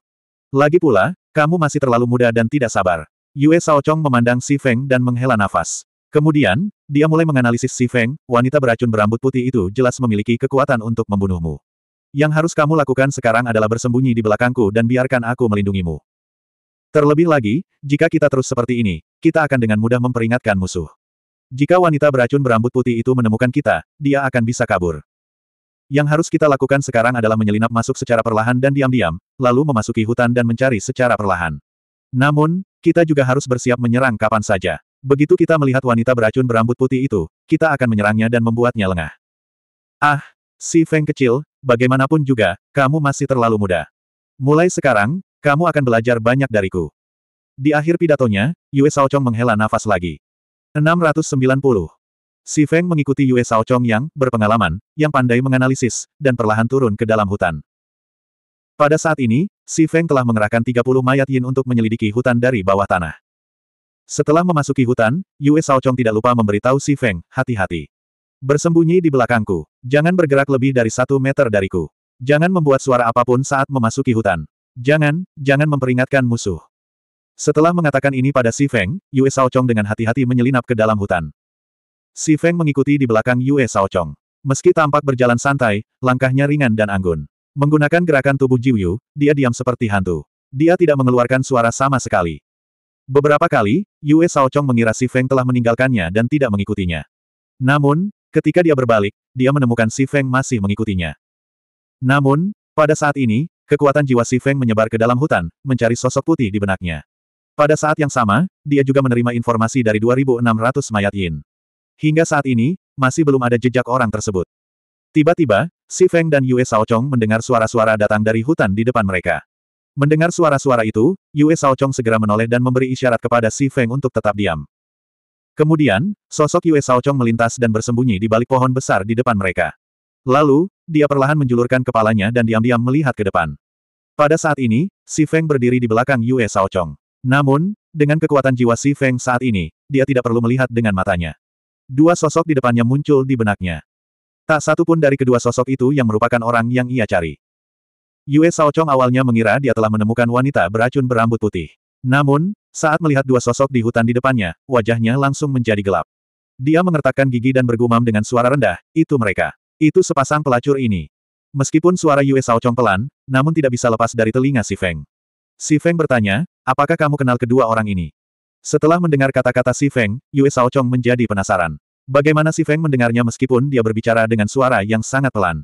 Lagi pula, kamu masih terlalu muda dan tidak sabar. Yue Saochong memandang Si Feng dan menghela nafas. Kemudian, dia mulai menganalisis Si Feng, wanita beracun berambut putih itu jelas memiliki kekuatan untuk membunuhmu. Yang harus kamu lakukan sekarang adalah bersembunyi di belakangku dan biarkan aku melindungimu. Terlebih lagi, jika kita terus seperti ini, kita akan dengan mudah memperingatkan musuh. Jika wanita beracun berambut putih itu menemukan kita, dia akan bisa kabur. Yang harus kita lakukan sekarang adalah menyelinap masuk secara perlahan dan diam-diam, lalu memasuki hutan dan mencari secara perlahan. Namun, kita juga harus bersiap menyerang kapan saja. Begitu kita melihat wanita beracun berambut putih itu, kita akan menyerangnya dan membuatnya lengah. Ah, si Feng kecil, bagaimanapun juga, kamu masih terlalu muda. Mulai sekarang, kamu akan belajar banyak dariku. Di akhir pidatonya, Yue Chong menghela nafas lagi. 690. Si Feng mengikuti Yue Chong yang berpengalaman, yang pandai menganalisis, dan perlahan turun ke dalam hutan. Pada saat ini, Si Feng telah mengerahkan 30 mayat Yin untuk menyelidiki hutan dari bawah tanah. Setelah memasuki hutan, Yue Shaochong tidak lupa memberitahu Si Feng, hati-hati. Bersembunyi di belakangku. Jangan bergerak lebih dari satu meter dariku. Jangan membuat suara apapun saat memasuki hutan. Jangan, jangan memperingatkan musuh. Setelah mengatakan ini pada Si Feng, Yue Shaochong dengan hati-hati menyelinap ke dalam hutan. Si Feng mengikuti di belakang Yue Shaochong. Meski tampak berjalan santai, langkahnya ringan dan anggun. Menggunakan gerakan tubuh Jiuyu, dia diam seperti hantu. Dia tidak mengeluarkan suara sama sekali. Beberapa kali, Yue Saochong mengira Si Feng telah meninggalkannya dan tidak mengikutinya. Namun, ketika dia berbalik, dia menemukan Si Feng masih mengikutinya. Namun, pada saat ini, kekuatan jiwa Si Feng menyebar ke dalam hutan, mencari sosok putih di benaknya. Pada saat yang sama, dia juga menerima informasi dari 2.600 mayat Yin. Hingga saat ini, masih belum ada jejak orang tersebut. Tiba-tiba, Si Feng dan Yue Saochong mendengar suara-suara datang dari hutan di depan mereka. Mendengar suara-suara itu, Yue Saochong segera menoleh dan memberi isyarat kepada Si Feng untuk tetap diam. Kemudian, sosok Yue Saochong melintas dan bersembunyi di balik pohon besar di depan mereka. Lalu, dia perlahan menjulurkan kepalanya dan diam-diam melihat ke depan. Pada saat ini, Si Feng berdiri di belakang Yue Saochong. Namun, dengan kekuatan jiwa Si Feng saat ini, dia tidak perlu melihat dengan matanya. Dua sosok di depannya muncul di benaknya. Tak satu pun dari kedua sosok itu yang merupakan orang yang ia cari. Yue Shaochong awalnya mengira dia telah menemukan wanita beracun berambut putih. Namun, saat melihat dua sosok di hutan di depannya, wajahnya langsung menjadi gelap. Dia mengertakkan gigi dan bergumam dengan suara rendah, itu mereka. Itu sepasang pelacur ini. Meskipun suara Yue Shaochong pelan, namun tidak bisa lepas dari telinga Si Feng. Si Feng bertanya, apakah kamu kenal kedua orang ini? Setelah mendengar kata-kata Si Feng, Yue Shaochong menjadi penasaran. Bagaimana si Feng mendengarnya meskipun dia berbicara dengan suara yang sangat pelan.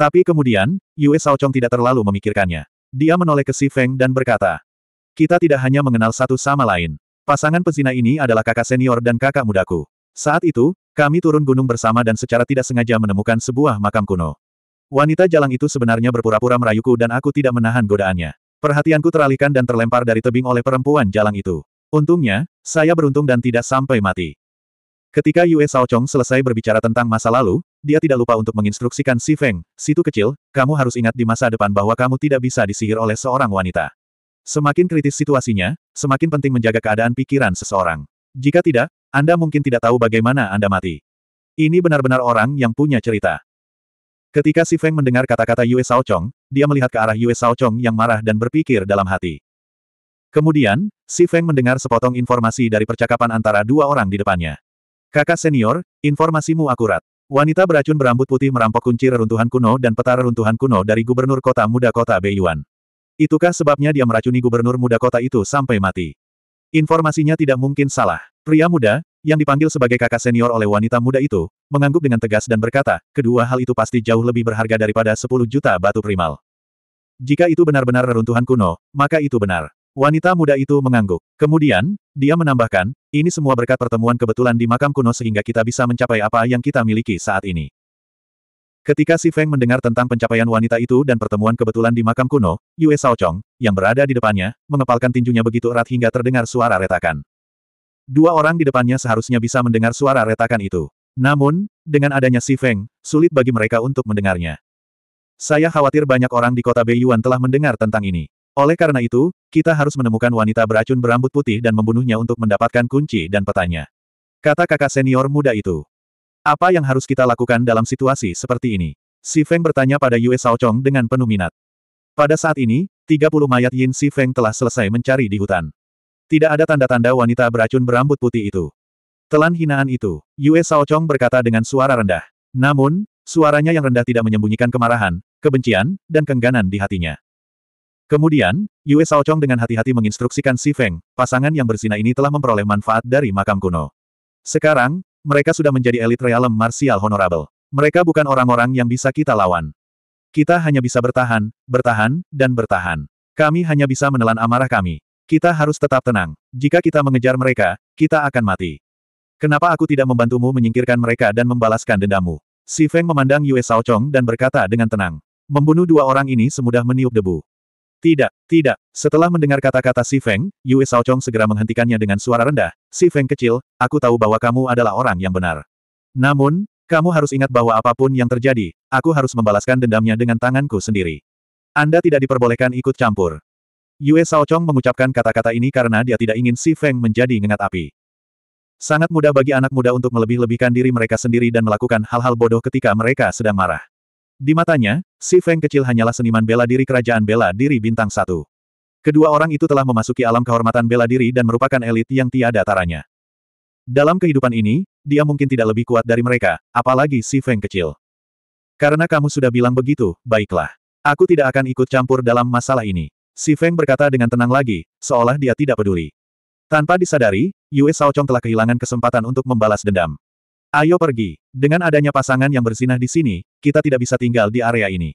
Tapi kemudian, Yue Shaochong tidak terlalu memikirkannya. Dia menoleh ke si Feng dan berkata, Kita tidak hanya mengenal satu sama lain. Pasangan pezina ini adalah kakak senior dan kakak mudaku. Saat itu, kami turun gunung bersama dan secara tidak sengaja menemukan sebuah makam kuno. Wanita jalang itu sebenarnya berpura-pura merayuku dan aku tidak menahan godaannya. Perhatianku teralihkan dan terlempar dari tebing oleh perempuan jalang itu. Untungnya, saya beruntung dan tidak sampai mati. Ketika Yue Chong selesai berbicara tentang masa lalu, dia tidak lupa untuk menginstruksikan Si Feng, situ kecil, kamu harus ingat di masa depan bahwa kamu tidak bisa disihir oleh seorang wanita. Semakin kritis situasinya, semakin penting menjaga keadaan pikiran seseorang. Jika tidak, Anda mungkin tidak tahu bagaimana Anda mati. Ini benar-benar orang yang punya cerita. Ketika Si Feng mendengar kata-kata Yue Chong, dia melihat ke arah Yue Chong yang marah dan berpikir dalam hati. Kemudian, Si Feng mendengar sepotong informasi dari percakapan antara dua orang di depannya. Kakak senior, informasimu akurat. Wanita beracun berambut putih merampok kunci reruntuhan kuno dan peta reruntuhan kuno dari gubernur kota muda kota Beiyuan. Itukah sebabnya dia meracuni gubernur muda kota itu sampai mati? Informasinya tidak mungkin salah. Pria muda, yang dipanggil sebagai kakak senior oleh wanita muda itu, mengangguk dengan tegas dan berkata, kedua hal itu pasti jauh lebih berharga daripada 10 juta batu primal. Jika itu benar-benar reruntuhan kuno, maka itu benar. Wanita muda itu mengangguk. Kemudian, dia menambahkan, ini semua berkat pertemuan kebetulan di makam kuno sehingga kita bisa mencapai apa yang kita miliki saat ini. Ketika Si Feng mendengar tentang pencapaian wanita itu dan pertemuan kebetulan di makam kuno, Yue Shaochong, yang berada di depannya, mengepalkan tinjunya begitu erat hingga terdengar suara retakan. Dua orang di depannya seharusnya bisa mendengar suara retakan itu. Namun, dengan adanya Si Feng, sulit bagi mereka untuk mendengarnya. Saya khawatir banyak orang di kota Beiyuan telah mendengar tentang ini. Oleh karena itu, kita harus menemukan wanita beracun berambut putih dan membunuhnya untuk mendapatkan kunci dan petanya. Kata kakak senior muda itu. Apa yang harus kita lakukan dalam situasi seperti ini? Si Feng bertanya pada Yue Chong dengan penuh minat. Pada saat ini, 30 mayat Yin Si Feng telah selesai mencari di hutan. Tidak ada tanda-tanda wanita beracun berambut putih itu. Telan hinaan itu, Yue Chong berkata dengan suara rendah. Namun, suaranya yang rendah tidak menyembunyikan kemarahan, kebencian, dan kengganan di hatinya. Kemudian, Yue Shaochong dengan hati-hati menginstruksikan Si Feng, pasangan yang berzina ini telah memperoleh manfaat dari makam kuno. Sekarang, mereka sudah menjadi elit realem martial honorable. Mereka bukan orang-orang yang bisa kita lawan. Kita hanya bisa bertahan, bertahan, dan bertahan. Kami hanya bisa menelan amarah kami. Kita harus tetap tenang. Jika kita mengejar mereka, kita akan mati. Kenapa aku tidak membantumu menyingkirkan mereka dan membalaskan dendamu? Si Feng memandang Yue Shaochong dan berkata dengan tenang. Membunuh dua orang ini semudah meniup debu. Tidak, tidak. Setelah mendengar kata-kata Si Feng, Yue Shaochong segera menghentikannya dengan suara rendah. Si Feng kecil, aku tahu bahwa kamu adalah orang yang benar. Namun, kamu harus ingat bahwa apapun yang terjadi, aku harus membalaskan dendamnya dengan tanganku sendiri. Anda tidak diperbolehkan ikut campur. Yue Shaochong mengucapkan kata-kata ini karena dia tidak ingin Si Feng menjadi ngengat api. Sangat mudah bagi anak muda untuk melebih-lebihkan diri mereka sendiri dan melakukan hal-hal bodoh ketika mereka sedang marah. Di matanya, si Feng kecil hanyalah seniman bela diri kerajaan bela diri bintang satu. Kedua orang itu telah memasuki alam kehormatan bela diri dan merupakan elit yang tiada taranya. Dalam kehidupan ini, dia mungkin tidak lebih kuat dari mereka, apalagi si Feng kecil. Karena kamu sudah bilang begitu, baiklah. Aku tidak akan ikut campur dalam masalah ini. Si Feng berkata dengan tenang lagi, seolah dia tidak peduli. Tanpa disadari, Yue Saochong telah kehilangan kesempatan untuk membalas dendam. Ayo pergi. Dengan adanya pasangan yang bersinah di sini, kita tidak bisa tinggal di area ini.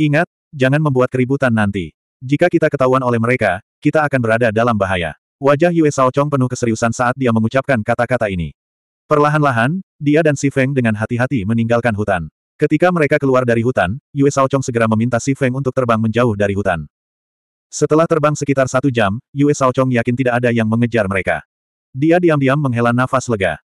Ingat, jangan membuat keributan nanti. Jika kita ketahuan oleh mereka, kita akan berada dalam bahaya. Wajah Yue Shaochong penuh keseriusan saat dia mengucapkan kata-kata ini. Perlahan-lahan, dia dan Si Feng dengan hati-hati meninggalkan hutan. Ketika mereka keluar dari hutan, Yue Shaochong segera meminta Si Feng untuk terbang menjauh dari hutan. Setelah terbang sekitar satu jam, Yue Shaochong yakin tidak ada yang mengejar mereka. Dia diam-diam menghela nafas lega.